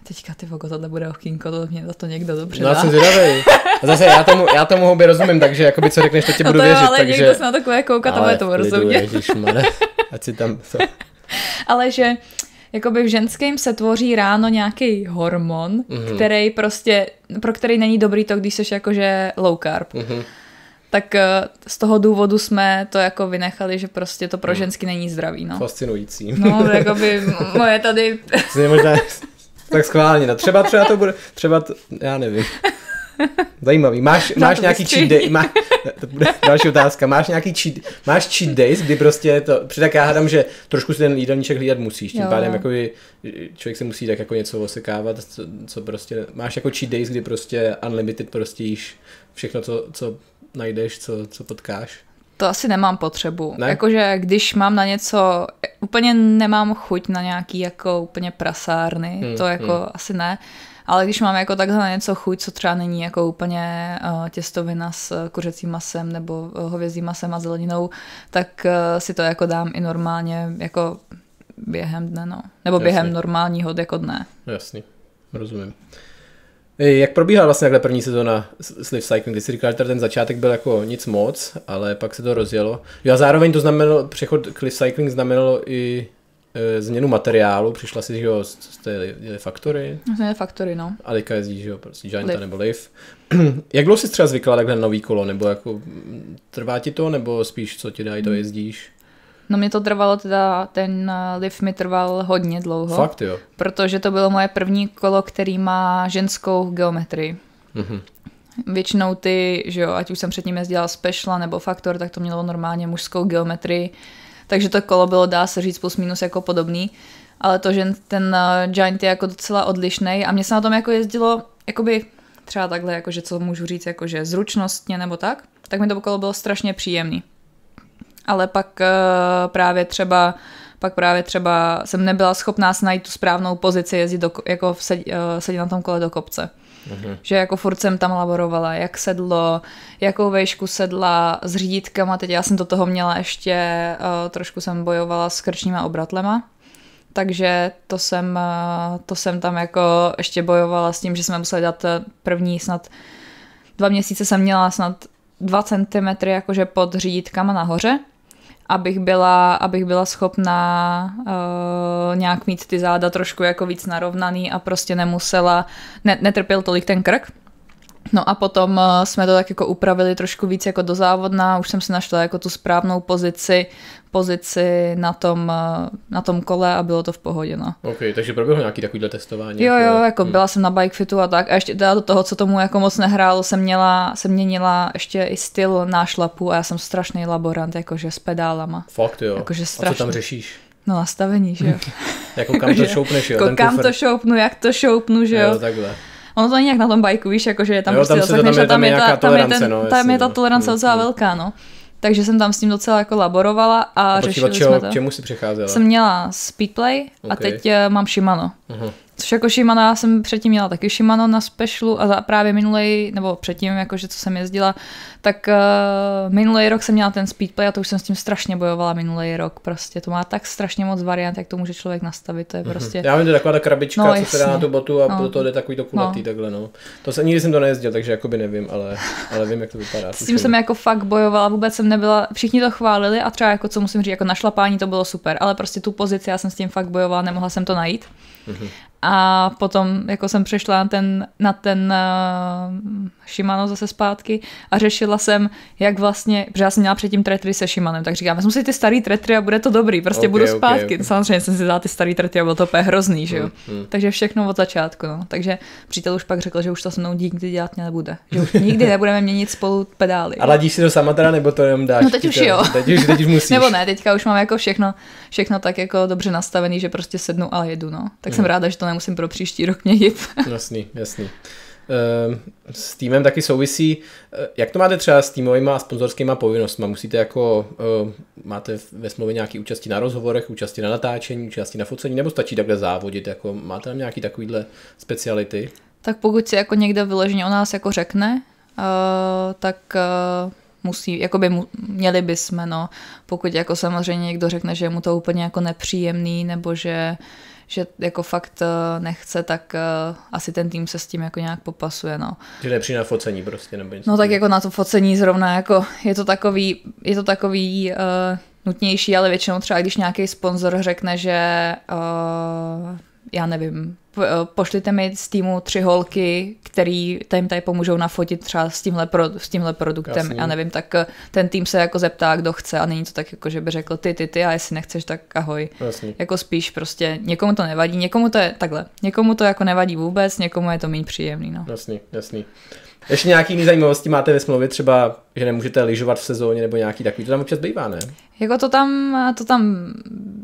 teďka ty vogo, tohle bude okýnko, to mě za to někdo dobře no, dá. No, jsem zvědavý. Zase já tomu, já tomu hobby rozumím, takže jakoby co řekneš, to ti no budu to věřit. ale takže... někdo se na takové kouká, to bude to rozumět. Ať si tam to... ale že jakoby v ženském se tvoří ráno nějaký hormon, mm-hmm. který prostě, pro který není dobrý to, když jsi jakože low carb. Mm-hmm. Tak eh, z toho důvodu jsme to jako vynechali, že prostě to pro mm. žensky není zdravý, no. Fascinující. No, jakoby moje tady... možná, tak schválně, no třeba, třeba to bude, třeba, to, já nevím. Zajímavý. Máš, máš nějaký cheat day, má, to bude další otázka. Máš nějaký cheat, máš cheat days, kdy prostě to, protože tak já hádám, že trošku si ten jídelníček hlídat musíš, tím jo, pádem jako člověk se musí tak jako něco osekávat, co, co, prostě, máš jako cheat days, kdy prostě unlimited prostě jíš všechno, co, co najdeš, co, co potkáš. To asi nemám potřebu. Ne? Jakože když mám na něco, úplně nemám chuť na nějaký jako úplně prasárny, hmm, to jako hmm. asi ne. Ale když mám jako takhle něco chuť, co třeba není jako úplně eh, těstovina s eh, kuřecím masem nebo eh, hovězím masem a zeleninou, tak si to jako dám i normálně jako během dne, no. Nebo Jasný. během normálního jako dne. Jasný, rozumím. Jak probíhala vlastně takhle první sezona Sliv Cycling, kdy jsi říkal, že ten začátek byl jako nic moc, ale pak se to rozjelo. Jo a zároveň to znamenalo, přechod k Cliff Cycling znamenalo i Eh, změnu materiálu, přišla si, že jo, z té faktory. Z té faktory, no. A teďka jezdíš, že jo, prostě Janta Liv. nebo Liv. jak dlouho jsi třeba zvykla takhle nový kolo, nebo jako mm, trvá ti to, nebo spíš co ti dají, to mm. jezdíš? No mě to trvalo teda, ten eh, lift mi trval hodně dlouho. Fakt jo. Protože to bylo moje první kolo, který má ženskou geometrii. Mm-hmm. Většinou ty, že jo, ať už jsem předtím jezdila Speciala nebo Faktor, tak to mělo normálně mužskou geometrii takže to kolo bylo, dá se říct, plus minus jako podobný, ale to, že ten eh, Giant je jako docela odlišný a mě se na tom jako jezdilo, jakoby třeba takhle, jakože co můžu říct, jakože zručnostně nebo tak, tak mi to kolo bylo strašně příjemný. Ale pak eh, právě třeba pak právě třeba jsem nebyla schopná najít tu správnou pozici jezdit do, jako v sedě, eh, sedět na tom kole do kopce. Mm-hmm. Že jako furt jsem tam laborovala, jak sedlo, jakou vejšku sedla s řídítkama. Teď já jsem do toho měla ještě, uh, trošku jsem bojovala s krčníma obratlema. Takže to jsem, uh, to jsem tam jako ještě bojovala s tím, že jsme museli dát eh, první snad dva měsíce jsem měla snad dva centimetry jakože pod řídítkama nahoře abych byla, abych byla schopná uh, nějak mít ty záda trošku jako víc narovnaný a prostě nemusela, ne, netrpěl tolik ten krk. No a potom eh, jsme to tak jako upravili trošku víc jako do závodna, už jsem si našla jako tu správnou pozici, pozici na tom, eh, na tom kole a bylo to v pohodě. No. OK, takže proběhlo nějaký takovýhle testování? Jako jo, jo, jako hmm. byla jsem na bike fitu a tak. A ještě teda do toho, co tomu jako moc nehrálo, jsem měla, jsem měnila ještě i styl nášlapu a já jsem strašný laborant, jakože s pedálama. Fakt jo. Jakože A co tam řešíš? No nastavení, že jo. jako kam to šoupneš, jo? Jako ten kam kufr. to šoupnu, jak to šoupnu, že jo. jo takhle. Ono to není jak na tom bajku, víš, jakože je tam jo, prostě tam, se, tam, je, tam, je, tam, je ta, tolerance, tam je, ten, no, tam je ta no. tolerance hmm, docela hmm. velká, no takže jsem tam s ním docela jako laborovala a, a řešila čeho, jsme to. čemu si přecházela? Jsem měla Speedplay okay. a teď eh, mám Shimano. Uh-huh. Což jako Shimano, já jsem předtím měla taky Shimano na specialu a za právě minulej, nebo předtím, jakože co jsem jezdila, tak uh, eh, minulý rok jsem měla ten speedplay a to už jsem s tím strašně bojovala minulý rok. Prostě to má tak strašně moc variant, jak to může člověk nastavit. To je mhm. prostě. Já vím, to taková ta krabička, no, co jasný. se dá na tu botu a no. do toho jde takový to kulatý no. takhle. No. To se nikdy jsem to nejezdil, takže jakoby nevím, ale, ale vím, jak to vypadá. S tím jsem jako fakt bojovala, vůbec jsem nebyla, všichni to chválili a třeba jako co musím říct, jako našlapání to bylo super, ale prostě tu pozici já jsem s tím fakt bojovala, nemohla jsem to najít. Mm-hmm a potom jako jsem přešla ten, na ten uh, Shimano zase zpátky a řešila jsem, jak vlastně, protože já jsem měla předtím tretry se Shimanem, tak říkám, vezmu si ty starý tretry a bude to dobrý, prostě okay, budu zpátky. Okay, Samozřejmě jsem si dala ty starý tretry a bylo to úplně hrozný, že jo. Mm, mm. Takže všechno od začátku, no. Takže přítel už pak řekl, že už to se mnou nikdy dělat nebude, že už nikdy nebudeme měnit spolu pedály. A ladíš si to sama teda, nebo to jenom dáš? No teď už to, jo. Teď už, teď už musíš. nebo ne, teďka už mám jako všechno, všechno tak jako dobře nastavený, že prostě sednu a jedu, no. Tak mm. jsem ráda, že to nemusím pro příští rok měnit. jasný, jasný. Ehm, s týmem taky souvisí. Eh, jak to máte třeba s týmovýma a sponzorskými povinnostmi? Musíte jako, eh, máte ve smlouvě nějaké účasti na rozhovorech, účasti na natáčení, účasti na focení, nebo stačí takhle závodit? Jako, máte tam nějaké takovéhle speciality? Tak pokud si jako někdo vyloženě o nás jako řekne, uh, tak uh, musí, jako by mu, měli bysme, no. Pokud jako samozřejmě někdo řekne, že je mu to úplně jako nepříjemný, nebo že uh, že jako fakt eh, nechce, tak eh, asi ten tým se s tím jako nějak popasuje, no. Že nepřijde na focení prostě, nebo něco. No tak jako na to focení zrovna, jako je to takový, je to takový uh, nutnější, ale většinou třeba, když nějaký sponzor řekne, že uh, já nevím, Eh, pošlite mi z týmu tři holky, který tam tady pomůžou nafotit třeba s tímhle, pro, s tímhle produktem. Jasný. Já nevím, tak eh, ten tým se jako zeptá, kdo chce a není to tak, jako, že by řekl ty, ty, ty a jestli nechceš, tak ahoj. Jasný. Jako spíš prostě někomu to nevadí, někomu to je takhle, někomu to jako nevadí vůbec, někomu je to méně příjemný. No. Jasný, jasný. Ještě nějaký zajímavosti máte ve smlouvě třeba, že nemůžete lyžovat v sezóně nebo nějaký takový, to tam občas bývá, ne? Jako to tam, to tam,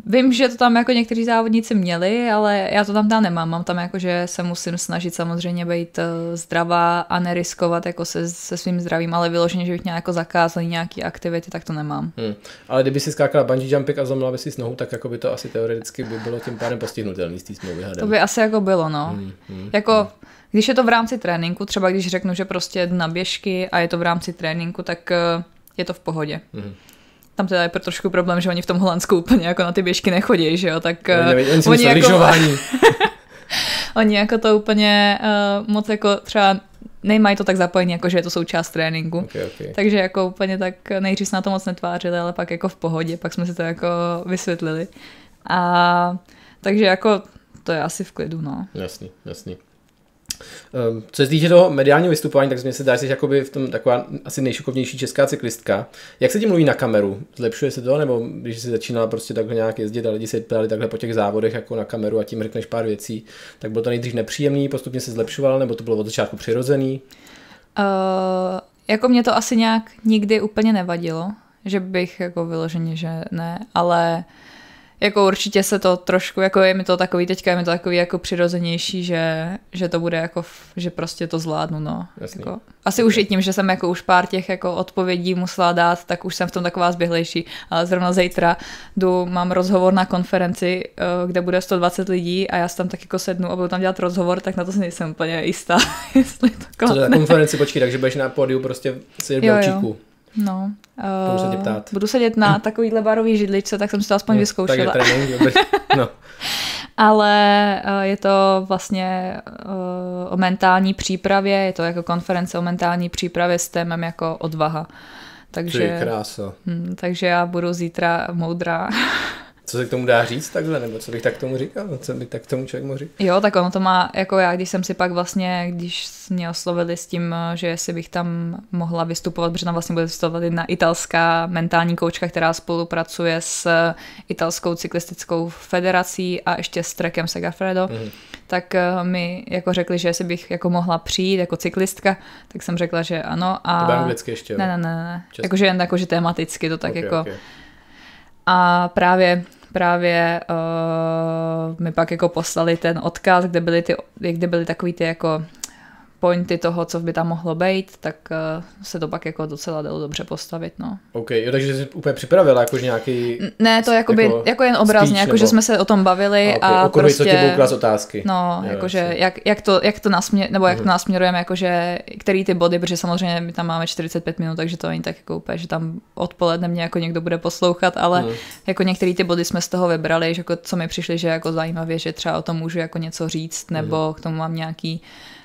vím, že to tam jako někteří závodníci měli, ale já to tam tam nemám. Mám tam jako, že se musím snažit samozřejmě být eh, zdravá a neriskovat jako se, se svým zdravím, ale vyloženě, že bych měla jako zakázaný nějaký aktivity, tak to nemám. Hmm. Ale kdyby si skákala bungee jumping a zlomila by si s nohu, tak jako by to asi teoreticky by bylo tím pádem postihnutelný z té smlouvy. To by asi jako bylo, no. Hmm, hmm, jako hmm když je to v rámci tréninku, třeba když řeknu, že prostě na běžky a je to v rámci tréninku, tak eh, je to v pohodě. Mm. Tam teda je trošku problém, že oni v tom Holandsku úplně jako na ty běžky nechodí, že jo, tak... Ne, eh, ne, oni, jako, oni jako to úplně uh, moc jako třeba nejmají to tak zapojení, jako že je to součást tréninku. Okay, okay. Takže jako úplně tak nejdřív se na to moc netvářili, ale pak jako v pohodě, pak jsme si to jako vysvětlili. A takže jako to je asi v klidu, no. Jasný, jasný. Ehm, co se týče toho mediálního vystupování, tak mě se dá, že jsi v tom taková asi nejšikovnější česká cyklistka. Jak se ti mluví na kameru? Zlepšuje se to, nebo když jsi začínala prostě takhle nějak jezdit a lidi se ptali takhle po těch závodech jako na kameru a tím řekneš pár věcí, tak bylo to nejdřív nepříjemný, postupně se zlepšoval, nebo to bylo od začátku přirozený? Uh, jako mě to asi nějak nikdy úplně nevadilo, že bych jako vyloženě, že ne, ale uh, jako určitě se to trošku, jako je mi to takový, teďka je mi to takový jako přirozenější, že, že to bude jako, že prostě to zvládnu, no. Jasný. Jako, asi Jasný. už i tím, že jsem jako už pár těch jako odpovědí musela dát, tak už jsem v tom taková zběhlejší, ale zrovna zítra jdu, mám rozhovor na konferenci, eh, kde bude 120 lidí a já tam tak jako sednu a budu tam dělat rozhovor, tak na to si nejsem úplně jistá, jestli to klapne. Co to na konferenci, počkej, takže budeš na pódiu prostě si jo, jo. No, uh, budu, se eh, budu sedět na takovýhle barový židličce, tak jsem si to aspoň no, vyzkoušela. Tak je trénink, no. Ale uh, je to vlastně uh, o mentální přípravě, je to jako konference o mentální přípravě s témem jako odvaha. Takže, Ty krása. Hm, takže já budu zítra moudrá. Co se k tomu dá říct takhle, nebo co bych tak tomu říkal, no, co by tak tomu člověk mohl říct? Jo, tak ono to má, jako já, když jsem si pak vlastně, když mě oslovili s tím, že jestli bych tam mohla vystupovat, protože tam vlastně bude vystupovat jedna italská mentální koučka, která spolupracuje s italskou cyklistickou federací a ještě s Trekem Segafredo, mm-hmm. tak eh, mi jako řekli, že jestli bych jako mohla přijít jako cyklistka, tak jsem řekla, že ano. A... To anglicky ještě? Ne, ne, ne, ne. Jakože jen jako, že tematicky to tak okay, jako... Okay a právě právě uh, mi pak jako poslali ten odkaz, kde byly, ty, kde byly takový ty jako pointy toho, co by tam mohlo být, tak eh, se to pak jako docela dalo dobře postavit, no. OK, jo, takže jsi úplně připravila jakož nějaký... Ne, to jakoby, jako, jako jen obrazně, jako nebo... že jsme se o tom bavili a, okay. a Okruhy, jako prostě... co tě prostě- otázky. No, jo, jakože, jak, jak, to, jak to nasměr, nebo jak uh-huh. to mhm. nasměrujeme, jakože, který ty body, protože samozřejmě my tam máme 45 minut, takže to ani tak jako úplně, že tam odpoledne mě jako někdo bude poslouchat, ale uh-huh. jako některé ty body jsme z toho vybrali, že jako, co mi přišli, že jako zajímavě, že třeba o tom můžu jako něco říct, nebo uh-huh. k tomu mám nějaký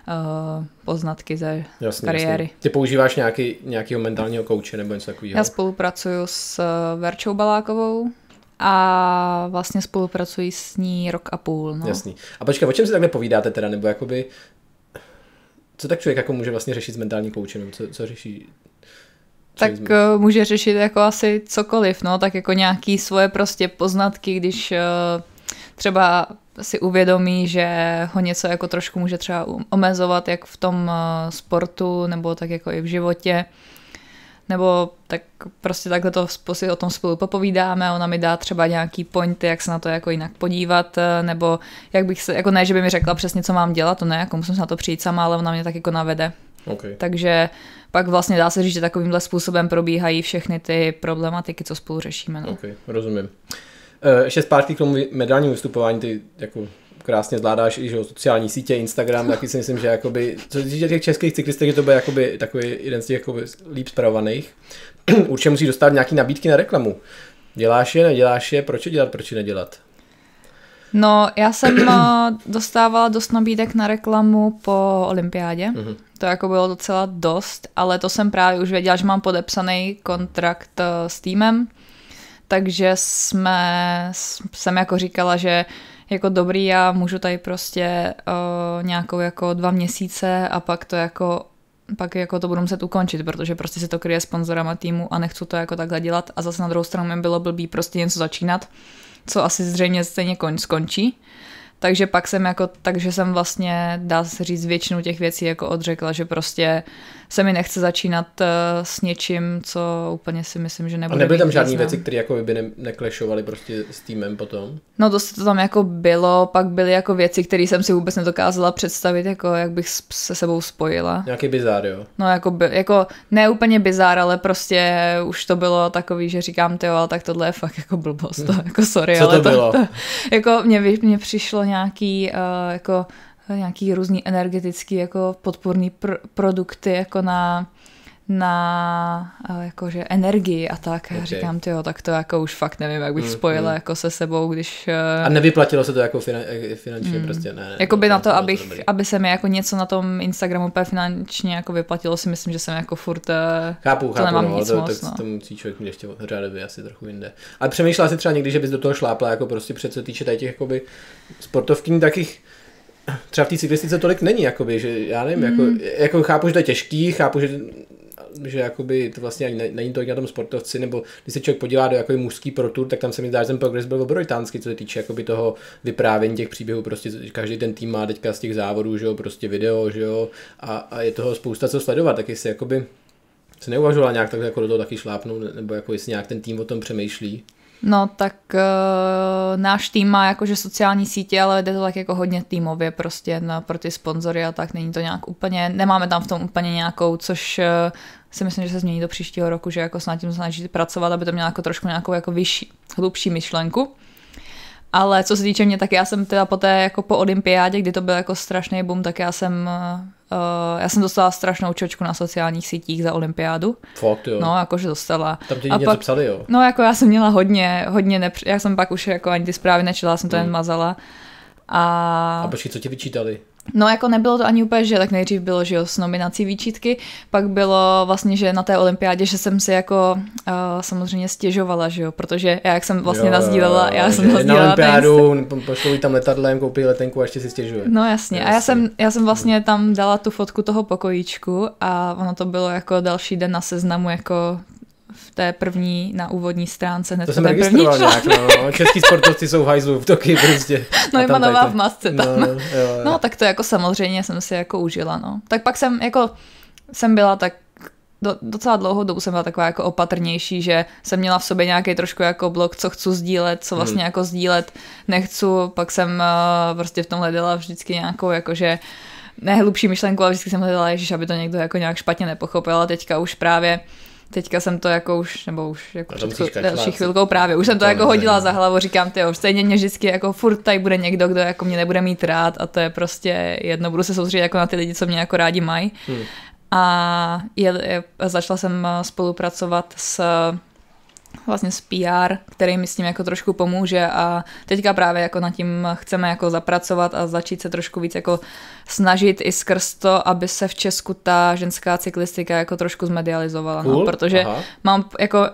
Eh, poznatky ze jasný, kariéry. Jasný. Ty používáš nějaký, nějakého mentálního kouče nebo něco takového? Já spolupracuju s eh, Verčou Balákovou, a vlastně spolupracuji s ní rok a půl. No. Jasný. A počkej, o čem si takhle povídáte teda, nebo jakoby, co tak člověk jako může vlastně řešit s mentální koučem, co, co řeší? tak jsme... Eh, může řešit jako asi cokoliv, no, tak jako nějaký svoje prostě poznatky, když třeba si uvědomí, že ho něco jako trošku může třeba um, omezovat, jak v tom uh, sportu, nebo tak jako i v životě. Nebo tak prostě takhle to si o tom spolu popovídáme, ona mi dá třeba nějaký pointy, jak se na to jako jinak podívat, uh, nebo jak bych se, jako ne, že by mi řekla přesně, co mám dělat, to ne, jako musím se na to přijít sama, ale ona mě tak jako navede. Okay. Takže pak vlastně dá se říct, že takovýmhle způsobem probíhají všechny ty problematiky, co spolu řešíme. No. Okay, rozumím ještě eh, zpátky k tomu medálnímu vystupování, ty jako krásně zvládáš i že, sociální sítě, Instagram, taky si myslím, že jakoby, co se týče těch českých cyklistek, že to bude jakoby, takový jeden z těch jakoby, líp zpravovaných. Určitě musí dostat nějaké nabídky na reklamu. Děláš je, neděláš je, proč je dělat, proč je nedělat? No, já jsem eh, dostávala dost nabídek na reklamu po olympiádě. Mm-hmm. To jako bylo docela dost, ale to jsem právě už věděla, že mám podepsaný kontrakt eh, s týmem, takže jsme, jsem jako říkala, že jako dobrý, já můžu tady prostě uh, nějakou jako dva měsíce a pak to jako pak jako to budu muset ukončit, protože prostě se to kryje sponzorama týmu a nechci to jako takhle dělat a zase na druhou stranu mi bylo blbý prostě něco začínat, co asi zřejmě stejně kon, skončí. Takže pak jsem jako, takže jsem vlastně, dá se říct, většinu těch věcí jako odřekla, že prostě se mi nechce začínat eh, s něčím, co úplně si myslím, že nebude. A nebyly tam žádné věci, které jako by ne- neklešovaly prostě s týmem potom? No dost to tam jako bylo, pak byly jako věci, které jsem si vůbec nedokázala představit, jako jak bych se sebou spojila. Nějaký bizár, jo? No jako, by, jako ne úplně bizár, ale prostě už to bylo takový, že říkám, ty ale tak tohle je fakt jako blbost, to, hm. jako sorry, co ale to, bylo? To, to, jako mě, mě přišlo nějaký uh, jako nějaký různý energetický jako podporný pr- produkty jako na na eh, jakože energii a tak. Okay. Já říkám, tyjo, tak to jako už fakt nevím, jak bych mm, spojila mm. jako se sebou, když... Eh, a nevyplatilo se to jako finan- eh, finančně mm. prostě, ne? ne Jakoby na to, to abych, to aby se mi jako něco na tom Instagramu úplně finančně jako vyplatilo, si myslím, že jsem jako furt... Chápu, to chápu, nemám no, nic to, moc, tak no. to musí člověk mít ještě řádově asi trochu jinde. Ale přemýšlela si třeba někdy, že bys do toho šlápla jako prostě přece týče tady těch jakoby sportovkyní, takých třeba v té cyklistice tolik není, jakoby, že já nevím, mm. jako, hmm. jako chápu, že to je těžký, chápu, že že jakoby to vlastně ani není tolik na tom sportovci, nebo když se člověk podívá do jakoby mužský pro tour, tak tam se mi zdá, že ten progres byl obrovitánský, co se týče jakoby toho vyprávění těch příběhů, prostě každý ten tým má teďka z těch závodů, že jo, prostě video, že jo, a, a je toho spousta co sledovat, tak jestli jakoby se neuvažovala nějak tak jako do toho taky šlápnout, nebo jako jestli nějak ten tým o tom přemýšlí. No tak uh, náš tým má jakože sociální sítě, ale jde to tak jako hodně týmově prostě na, pro ty sponzory a tak není to nějak úplně, nemáme tam v tom úplně nějakou, což uh, si myslím, že se změní do příštího roku, že jako s tím snažit pracovat, aby to mělo jako trošku nějakou jako vyšší, hlubší myšlenku. Ale co se týče mě, tak já jsem teda poté jako po olympiádě, kdy to byl jako strašný boom, tak já jsem Uh, já jsem dostala strašnou čočku na sociálních sítích za olympiádu. Fakt, jo. No, jakože dostala. Tam ti něco pak, psali, jo? No, jako já jsem měla hodně, hodně nepř... Já jsem pak už jako ani ty zprávy nečetla, jsem to mm. jen hmm. mazala. A... a počkej, co ti vyčítali? No jako nebylo to ani úplně, že tak nejdřív bylo, že jo, s nominací výčitky, pak bylo vlastně, že na té olympiádě, že jsem si jako uh, samozřejmě stěžovala, že jo, protože já jak jsem vlastně jo, nazdílela, já jsem nazdílela. Na olympiádu pošlou tam letadlem, koupí letenku a ještě si stěžuje. No jasně, a já jsem, já jsem vlastně mhm. tam dala tu fotku toho pokojíčku a ono to bylo jako další den na seznamu jako v té první, na úvodní stránce. Hned to jsem registroval nějak, no. Český sportovci jsou v hajzlu v Toky prostě. No Ivanová v masce no, tam. No, jo, jo. no, tak to jako samozřejmě jsem si jako užila, no. Tak pak jsem jako, jsem byla tak do, docela dlouhou dobu jsem byla taková jako opatrnější, že jsem měla v sobě nějaký trošku jako blok, co chci sdílet, co hmm. vlastně hmm. jako sdílet nechci, pak jsem uh, prostě v tom hledala vždycky nějakou jakože nehlubší myšlenku, ale vždycky jsem hledala, ježiš, aby to někdo jako nějak špatně nepochopil a teďka už právě uh, teďka jsem to jako už, nebo už jako před chvíl, chvilkou právě, už jsem to, to jako hodila za hlavu, říkám, ty jo, stejně mě vždycky jako furt tady bude někdo, kdo jako mě nebude mít rád a to je prostě jedno, budu se soustředit jako na ty lidi, co mě jako rádi mají. Hmm. A je, je, začala jsem eh, spolupracovat s vlastně z PR, který mi s tím jako trošku pomůže a teďka právě jako nad tím chceme jako zapracovat a začít se trošku víc jako snažit i skrz to, aby se v Česku ta ženská cyklistika jako trošku zmedializovala, no, cool. no, protože Aha. mám jako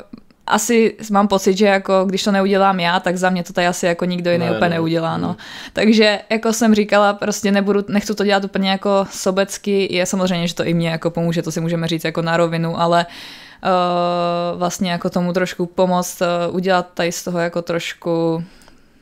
asi mám pocit, že jako když to neudělám já, tak za mě to tady asi jako nikdo jiný ne, úplně ne, neudělá, no. Takže jako jsem říkala, prostě nebudu, nechci to dělat úplně jako sobecky, je samozřejmě, že to i mě jako pomůže, to si můžeme říct jako na rovinu, ale uh, Eh, vlastně jako tomu trošku pomoct, eh, udělat tady z toho jako trošku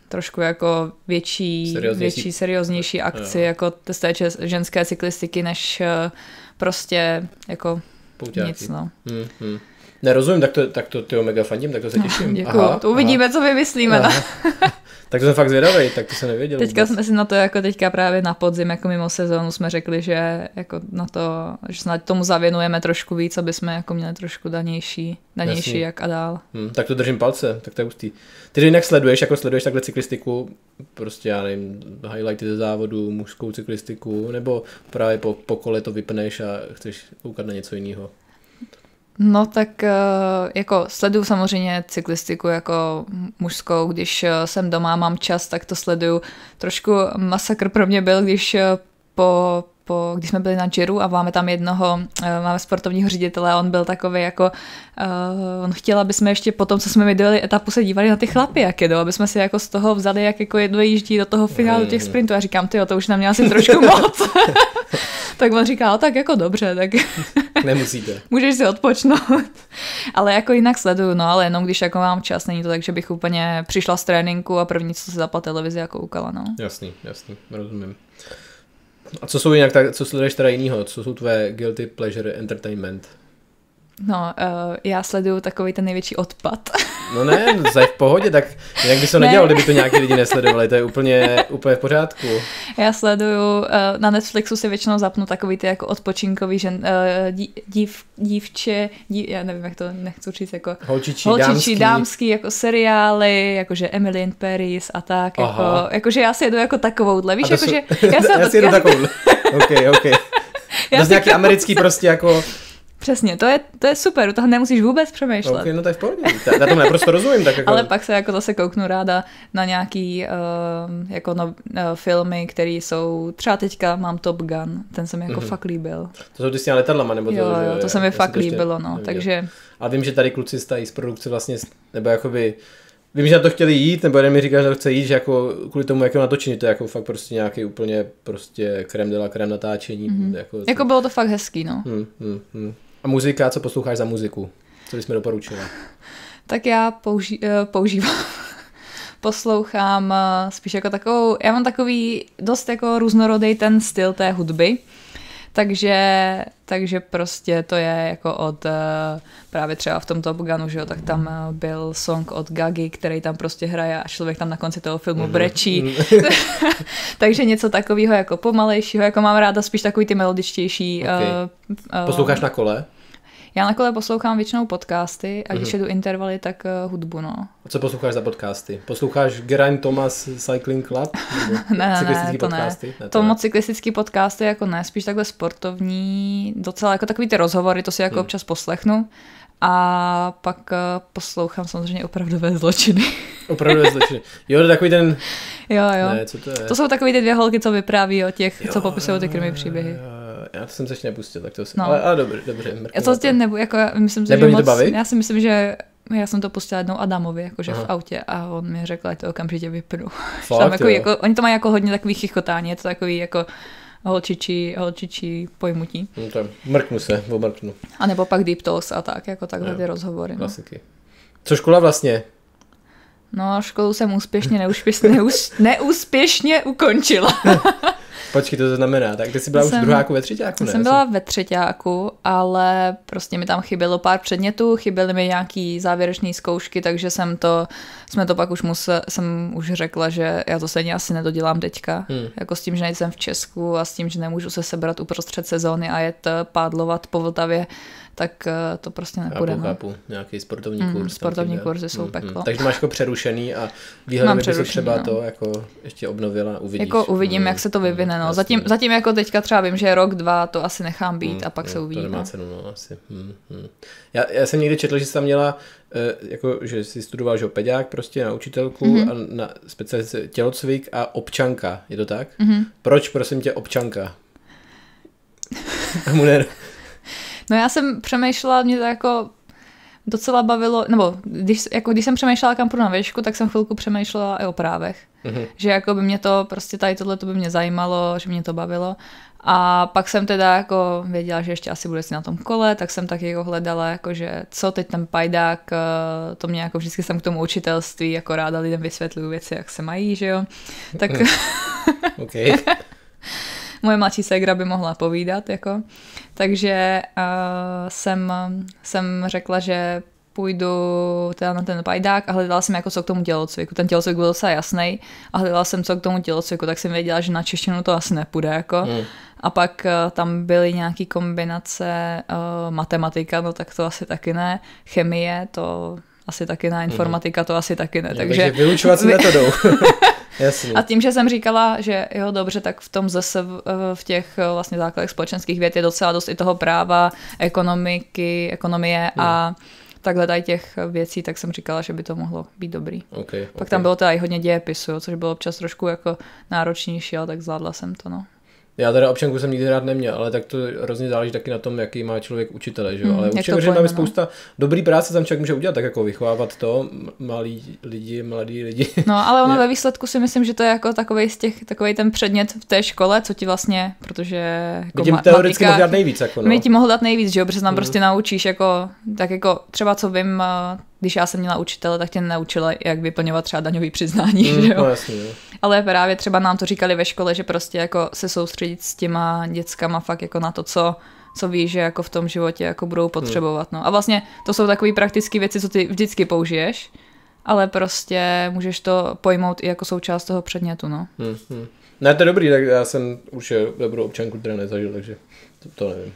trošku jako větší, serióznější. větší serióznější akci jo. jako z té ženské cyklistiky, než eh, prostě jako Pouťáky. nic, no. Hmm, hmm. Nerozumím, tak to, tak to ty mega fandím, tak to se no, těším. No, děkuju, Aha, to uvidíme, Aha. co vymyslíme. No. Tak to jsem fakt zvědavý, tak to se nevěděl. Teďka vůbec. jsme si na to jako teďka právě na podzim, jako mimo sezónu jsme řekli, že jako na to, že snad tomu zavěnujeme trošku víc, aby jsme jako měli trošku danější, danější jak a dál. Hmm, tak to držím palce, tak to je ústý. Ty jinak sleduješ, jako sleduješ takhle cyklistiku, prostě já nevím, highlighty ze závodu, mužskou cyklistiku, nebo právě po, po kole to vypneš a chceš koukat na něco jiného? No tak eh, jako sleduju samozřejmě cyklistiku jako mužskou, když eh, jsem doma, mám čas, tak to sleduju. Trošku masakr pro mě byl, když eh, po, po když jsme byli na Jiru a máme tam jednoho, máme sportovního ředitele a on byl takový jako, on chtěl, aby jsme ještě potom, co jsme mi etapu, se dívali na ty chlapy, jak jedou, no, aby jsme si jako z toho vzali, jak jako jedno jíždí do toho finálu těch sprintů. A říkám, ty, to už na mě asi trošku moc. tak on říká, tak jako dobře, tak nemusíte. Můžeš si odpočnout. ale jako jinak sleduju, no ale jenom když jako mám čas, není to tak, že bych úplně přišla z tréninku a první, co se zapla televizi, jako koukala, no. Jasný, jasný, rozumím. A co jsou jinak, tak, co sleduješ teda jinýho? Co jsou tvé guilty pleasure entertainment? No, uh, já sleduju takový ten největší odpad. No ne, to je v pohodě, tak jak by se to ne. nedělal, kdyby to nějaký lidi nesledovali, to je úplně, úplně v pořádku. Já sleduju, uh, na Netflixu si většinou zapnu takový ty jako odpočinkový žen, uh, dív, dívče, dív, já nevím, jak to nechci říct, jako holčičí, holčičí dámský. dámský. jako seriály, jakože Emily in Paris a tak, jako, jakože já si jedu jako takovouhle, víš, jakože... Já, já si jedu takovouhle, ok, ok. Já to nějaký americký prostě jako Přesně, to je, to je super, u toho nemusíš vůbec přemýšlet. Okay, no to je v pohodě, já to naprosto rozumím. Tak jako... Ale pak se jako zase kouknu ráda na nějaký uh, jako no, uh, filmy, které jsou, třeba teďka mám Top Gun, ten mi jako mm-hmm. fakt líbil. To jsou ty s těmi letadlama, nebo to? Jo, jo, to se mi fakt líbilo, no, neviděl. takže... A vím, že tady kluci stají z produkce vlastně, nebo jakoby... Vím, že na to chtěli jít, nebo jeden mi říká, že to chce jít, že jako kvůli tomu, jak ho natočení, to je jako fakt prostě nějaký úplně prostě krem de la krem natáčení. Mm-hmm. Jako, jako bylo to fakt hezký, no. Hmm, hmm, hmm. A muzika, co posloucháš za muziku? Co bys mi doporučila? tak já použi- eh, používám, poslouchám eh, spíš jako takovou, já mám takový dost jako různorodý ten styl té hudby. Takže, takže prostě to je jako od eh, právě třeba v tom Top Gunu, že jo, tak tam eh, byl song od Gagi, který tam prostě hraje a člověk tam na konci toho filmu mhm. brečí. Mhm. takže něco takového jako pomalejšího, jako mám ráda spíš takový ty melodičtější. Okay. Uh, uh, Posloucháš na kole? Já na kole poslouchám většinou podcasty a když mhm. jdu intervaly, tak eh, hudbu, no. A co posloucháš za podcasty? Posloucháš Geraint Thomas Cycling Club? ne, ne, to podcasty? ne. ne to, to moc cyklistický podcasty jako ne, spíš takhle sportovní, docela jako takový ty rozhovory, to si jako hmm. občas poslechnu. A pak eh, poslouchám samozřejmě opravdové zločiny. opravdové zločiny. Jo, to takový ten... Jo, jo. Ne, co to, je? to jsou takový ty dvě holky, co vypráví o těch, jo, co popisují ty krimi příběhy. Jo, jo já to jsem se ještě nepustil, tak to si... No. Ale, ale dobře, dobře. Já to tě nebu, jako, myslím, že moc, to baví. Já si myslím, že já jsem to pustila jednou Adamovi, jakože Aha. v autě a on mi řekl, že to okamžitě vypnu. Fakt, tam jako, jako, oni to mají jako hodně takový chichotání, je to takový jako holčičí, holčičí pojmutí. No tak, mrknu se, obmrknu. A nebo pak deep talks a tak, jako takhle ty rozhovory. No. Klasiky. Co škola vlastně? No, školu jsem úspěšně, neúspěšně, neúspěšně ukončila. Počkej, to, to znamená, tak ty jsi byla jsem, už v druháku ve třetíku, ne? Jsem byla ve třetíku, ale prostě mi tam chybělo pár předmětů, chyběly mi nějaký závěrečné zkoušky, takže jsem to, jsme to pak už musel, jsem už řekla, že já to stejně asi nedodělám teďka, hmm. jako s tím, že nejsem v Česku a s tím, že nemůžu se sebrat uprostřed sezóny a jet eh, pádlovat po Vltavě tak eh, to prostě nepůjde. Chápu, no. chápu. Nějaký sportovní mm, kurz. Sportovní tím, kurzy jsou mm, peklo. Mm. Takže máš jako přerušený a výhledem by se třeba no. to jako ještě obnovila, uvidíš. Jako uvidím, mm, jak se to vyvine. No. Mhm, zatím, zatím jako teďka třeba vím, že rok, dva to asi nechám být mm, a pak no, se uvidí. To nemá no. cenu, no, asi. Mm, mm. Já, já jsem někdy četl, že jsi tam měla eh, jako, že jsi studoval, že peďák prostě na učitelku mm-hmm. a na specializaci tělocvik a občanka, je to tak? Mm-hmm. Proč, prosím tě, občanka? Mu No já jsem přemýšlela, mě to jako docela bavilo, nebo když, jako když jsem přemýšlela, kam půjdu na věšku, tak jsem chvilku přemýšlela i o právech. Mm-hmm. Že jako by mě to, prostě tady tohle to by mě zajímalo, že mě to bavilo. A pak jsem teda jako věděla, že ještě asi bude si na tom kole, tak jsem taky jako hledala, jako že co teď ten pajdák, eh, to mě jako vždycky jsem k tomu učitelství, jako ráda lidem vysvětluju věci, jak se mají, že jo. Tak... Mm. okay moje mladší ségra by mohla povídat, jako. Takže uh, jsem, jsem řekla, že půjdu teda na ten pajdák a hledala jsem jako co k tomu tělocviku. Ten tělocvik byl docela jasný a hledala jsem co k tomu tělocviku, tak jsem věděla, že na češtinu to asi nepůjde jako. Mm. A pak uh, tam byly nějaké kombinace uh, matematika, no tak to asi taky ne, chemie, to asi taky na mhm. informatika to asi taky ne. Jo, takže, takže vyučovací vy... metodou. Jasně. A tím, že jsem říkala, že jo, dobře, tak v tom zase eh, v, těch eh, vlastně základech společenských věd je docela dost i toho práva, ekonomiky, ekonomie hmm. a mhm. takhle tady těch věcí, tak jsem říkala, že by to mohlo být dobrý. Okay, Pak okay. tam bylo teda i hodně dějepisu, což bylo občas trošku jako náročnější, ale tak zvládla jsem to, no. Já teda občanku jsem nikdy rád neměl, ale tak to hrozně záleží taky na tom, jaký má člověk učitele, že jo. Mm, ale určitě že máme spousta dobrý práce, tam člověk může udělat, tak jako vychovávat to, malí lidi, mladí lidi. No, ale ono ve výsledku si myslím, že to je jako takový z těch, takový ten předmět v té škole, co ti vlastně, protože jako by ma- teoreticky mohl dát nejvíc. Jako no. My ti mohl dát nejvíc, že jo, protože nám mm. prostě naučíš jako, tak jako třeba co vím, eh, když já jsem měla učitele, tak tě naučila, jak vyplňovat třeba daňový přiznání. Mm, že jo? No, jasně, jo. Ale právě třeba nám to říkali ve škole, že prostě jako se soustředit s těma dětskama fakt jako na to, co co víš, že jako v tom životě jako budou hmm. potřebovat. No. A vlastně to jsou takové praktické věci, co ty vždycky použiješ, ale prostě můžeš to pojmout i jako součást toho předmětu. No. Hmm, hmm. Ne, no, to je dobrý, tak já jsem už dobrou občanku teda nezažil, takže to, to nevím.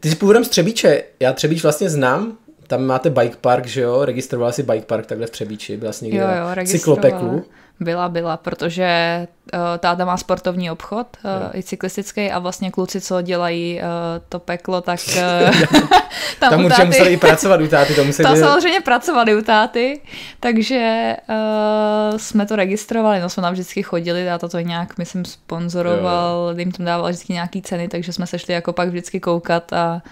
Ty jsi původem z Třebíče, já Třebíč vlastně znám, tam máte bike park, že jo, registrovala si bike park takhle v Třebíči, byla jsi někde jo, jo, na cyklopeklu. Byla, byla, protože uh, táta má sportovní obchod, uh, i cyklistický, a vlastně kluci, co dělají uh, to peklo, tak uh, tam, tam určitě táty, museli i pracovat u táty. To museli... tam samozřejmě pracovali u táty, takže uh, jsme to registrovali, no jsme tam vždycky chodili, táta to nějak, myslím, sponzoroval, jim tam dával vždycky nějaký ceny, takže jsme se šli jako pak vždycky koukat a,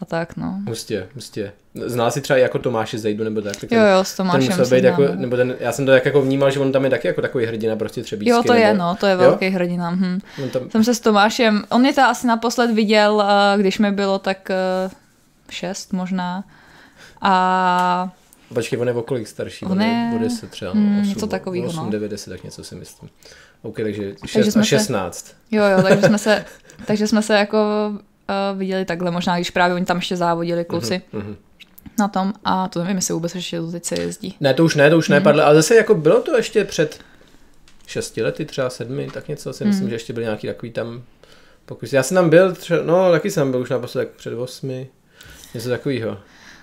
a tak, no. Hustě, hustě znal si třeba jako Tomáše Zejdu nebo tak. tak ten, jo, jo, s Tomášem ten musel být jako, nebo ten, já jsem to jak jako vnímal, že on tam je taky jako takový hrdina prostě třeba. Jo, to nebo, je, no, to je velký jo? hrdina. Hm. tam... Jsem se s Tomášem, on je to asi naposled viděl, eh, když mi bylo tak eh, šest možná. A Počkej, on je o kolik starší? On, je o 10 třeba. hmm, 8, něco takového. 8, 9, 10, tak něco si myslím. OK, takže, 6, takže a 16. Se, jo, jo, takže jsme se, takže jsme se jako uh, viděli takhle, možná když právě oni tam ještě závodili mhm, kluci. Uh-huh, uh na tom a to nevím, jestli vůbec ještě to teď se jezdí. Ne, to už ne, to už mm. nepadlo, ale zase jako bylo to ještě před šesti lety, třeba sedmi, tak něco si mm. myslím, mhm. že ještě byl nějaký takový tam pokus. Já jsem tam byl, třeba, no taky jsem byl už naposled jako před osmi, něco takového. No,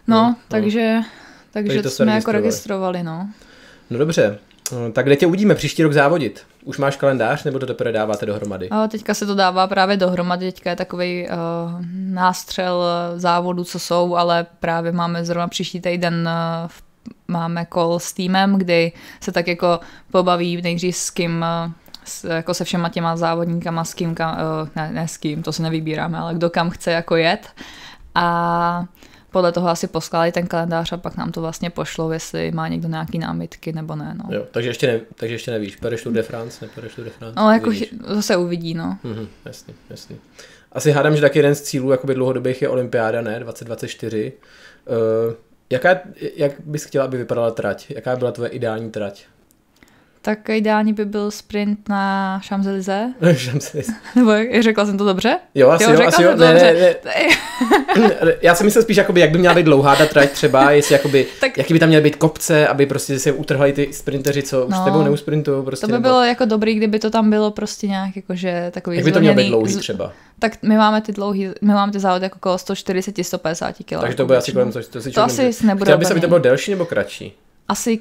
no, no, takže, no. takže, takže to jsme jako registrovali, no. No dobře, no, tak kde tě uvidíme příští rok závodit? Už máš kalendář nebo to teprve dáváte dohromady? A teďka se to dává právě dohromady, teďka je takový uh, eh, nástřel eh, závodu, co jsou, ale právě máme zrovna příští týden uh, máme call s týmem, kdy se tak jako pobaví nejdřív s kým uh, s, jako se všema těma závodníkama, s kým, kam, uh, ne, ne s kým, to se nevybíráme, ale kdo kam chce jako jet. A uh, podle toho asi poskládají ten kalendář a pak nám to vlastně pošlou, jestli má někdo nějaký námitky nebo ne. No. Jo, takže, ještě ne, takže ještě nevíš, pereš tu de France, nepereš tu de France. No, jako uvidíš. to se uvidí, no. Mhm, jasný, jasný. Asi hádám, že taky jeden z cílů jakoby dlouhodobých je olympiáda, ne? 2024. Uh, eh, jaká, jak bys chtěla, aby vypadala trať? Jaká byla tvoje ideální trať? tak ideální by byl sprint na Champs-Élysées. Nebo řekla jsem to dobře? Jo, asi jo, jo asi jo. Ne, to ne, ne, Já si myslím spíš, jakoby, jak by měla být dlouhá ta trať třeba, jestli jakoby, tak... jaký by tam měly být kopce, aby prostě se utrhali ty sprinteři, co už no, s tebou neusprintují. Prostě, to by nebo... bylo jako dobrý, kdyby to tam bylo prostě nějak jakože takový Jak by to mělo být dlouhý třeba? Tak my máme ty dlouhý, my máme ty závody jako kolem 140, 150 kg. Takže to bude asi kolem, no. to si To asi nebude. Chtěla bys, aby to bylo delší nebo kratší? Asi,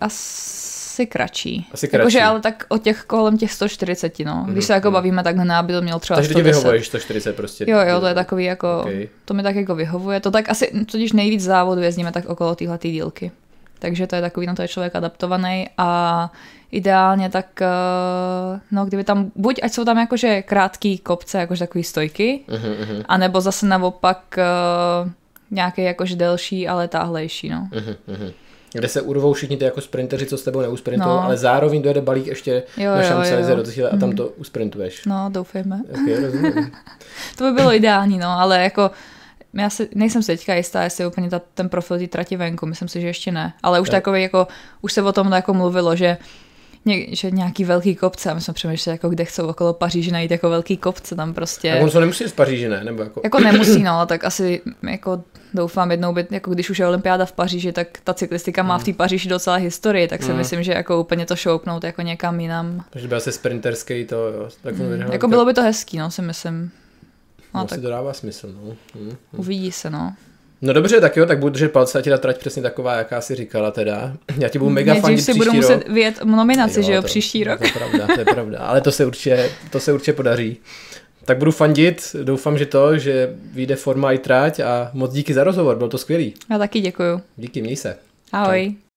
asi asi kratší. Asi kratší. Jakože ale tak o těch kolem těch 140, no. Mhm, Když mm-hmm. se jako mhm. bavíme tak na by to měl třeba Takže 110. ti vyhovuje 140 prostě. Jo, jo, to je takový jako, okay. to mi tak jako vyhovuje. To tak asi, totiž nejvíc závodů jezdíme tak okolo téhle tý dílky. Takže to je takový, na no to je člověk adaptovaný a ideálně tak, eh, no kdyby tam, buď ať jsou tam jakože krátký kopce, jakože takový stojky, mm-hmm. anebo zase naopak eh, nějaký jakož delší, ale táhlejší, no. Mm-hmm kde se urvou všichni ty jako sprinteři, co s tebou neusprintují, no. ale zároveň dojede balík ještě jo, na šance do cíle a tam mhm. to usprintuješ. No, doufejme. Okay, to by bylo ideální, no, ale jako já si, nejsem si teďka jistá, jestli je úplně ta, ten profil té trati venku, myslím si, že ještě ne. Ale už tak. takový jako, už se o tom jako mluvilo, že uh, že nějaký velký kopce, a my jsme přemýšleli, jako kde chcou okolo Paříže najít jako velký kopce, tam prostě. A on se nemusí z Paříže, ne? Nebo jako... jako nemusí, no, tak asi jako doufám jednou, být, jako když už je olympiáda v Paříži, tak ta cyklistika má v hmm. té Paříži docela historii, tak si mm. myslím, že jako úplně to šoupnout jako někam jinam. Takže by asi sprinterský to, jo. Hmm. Jako tak mm. Jako bylo by to hezký, no, si myslím. No, no tak... si to dává smysl, no. Mm. Uvidí se, no. No dobře, tak jo, tak budu držet palce, ať je ta trať přesně taková, jaká si říkala teda. Já ti budu mega Nejdřív fandit si budu rok. muset vyjet nominaci, jo, že jo, to, příští rok. To je pravda, to je pravda, ale to se určitě, to se určitě podaří. Tak budu fandit, doufám, že to, že vyjde forma i trať a moc díky za rozhovor, bylo to skvělý. Já taky děkuju. Díky, měj se. Ahoj. Tak.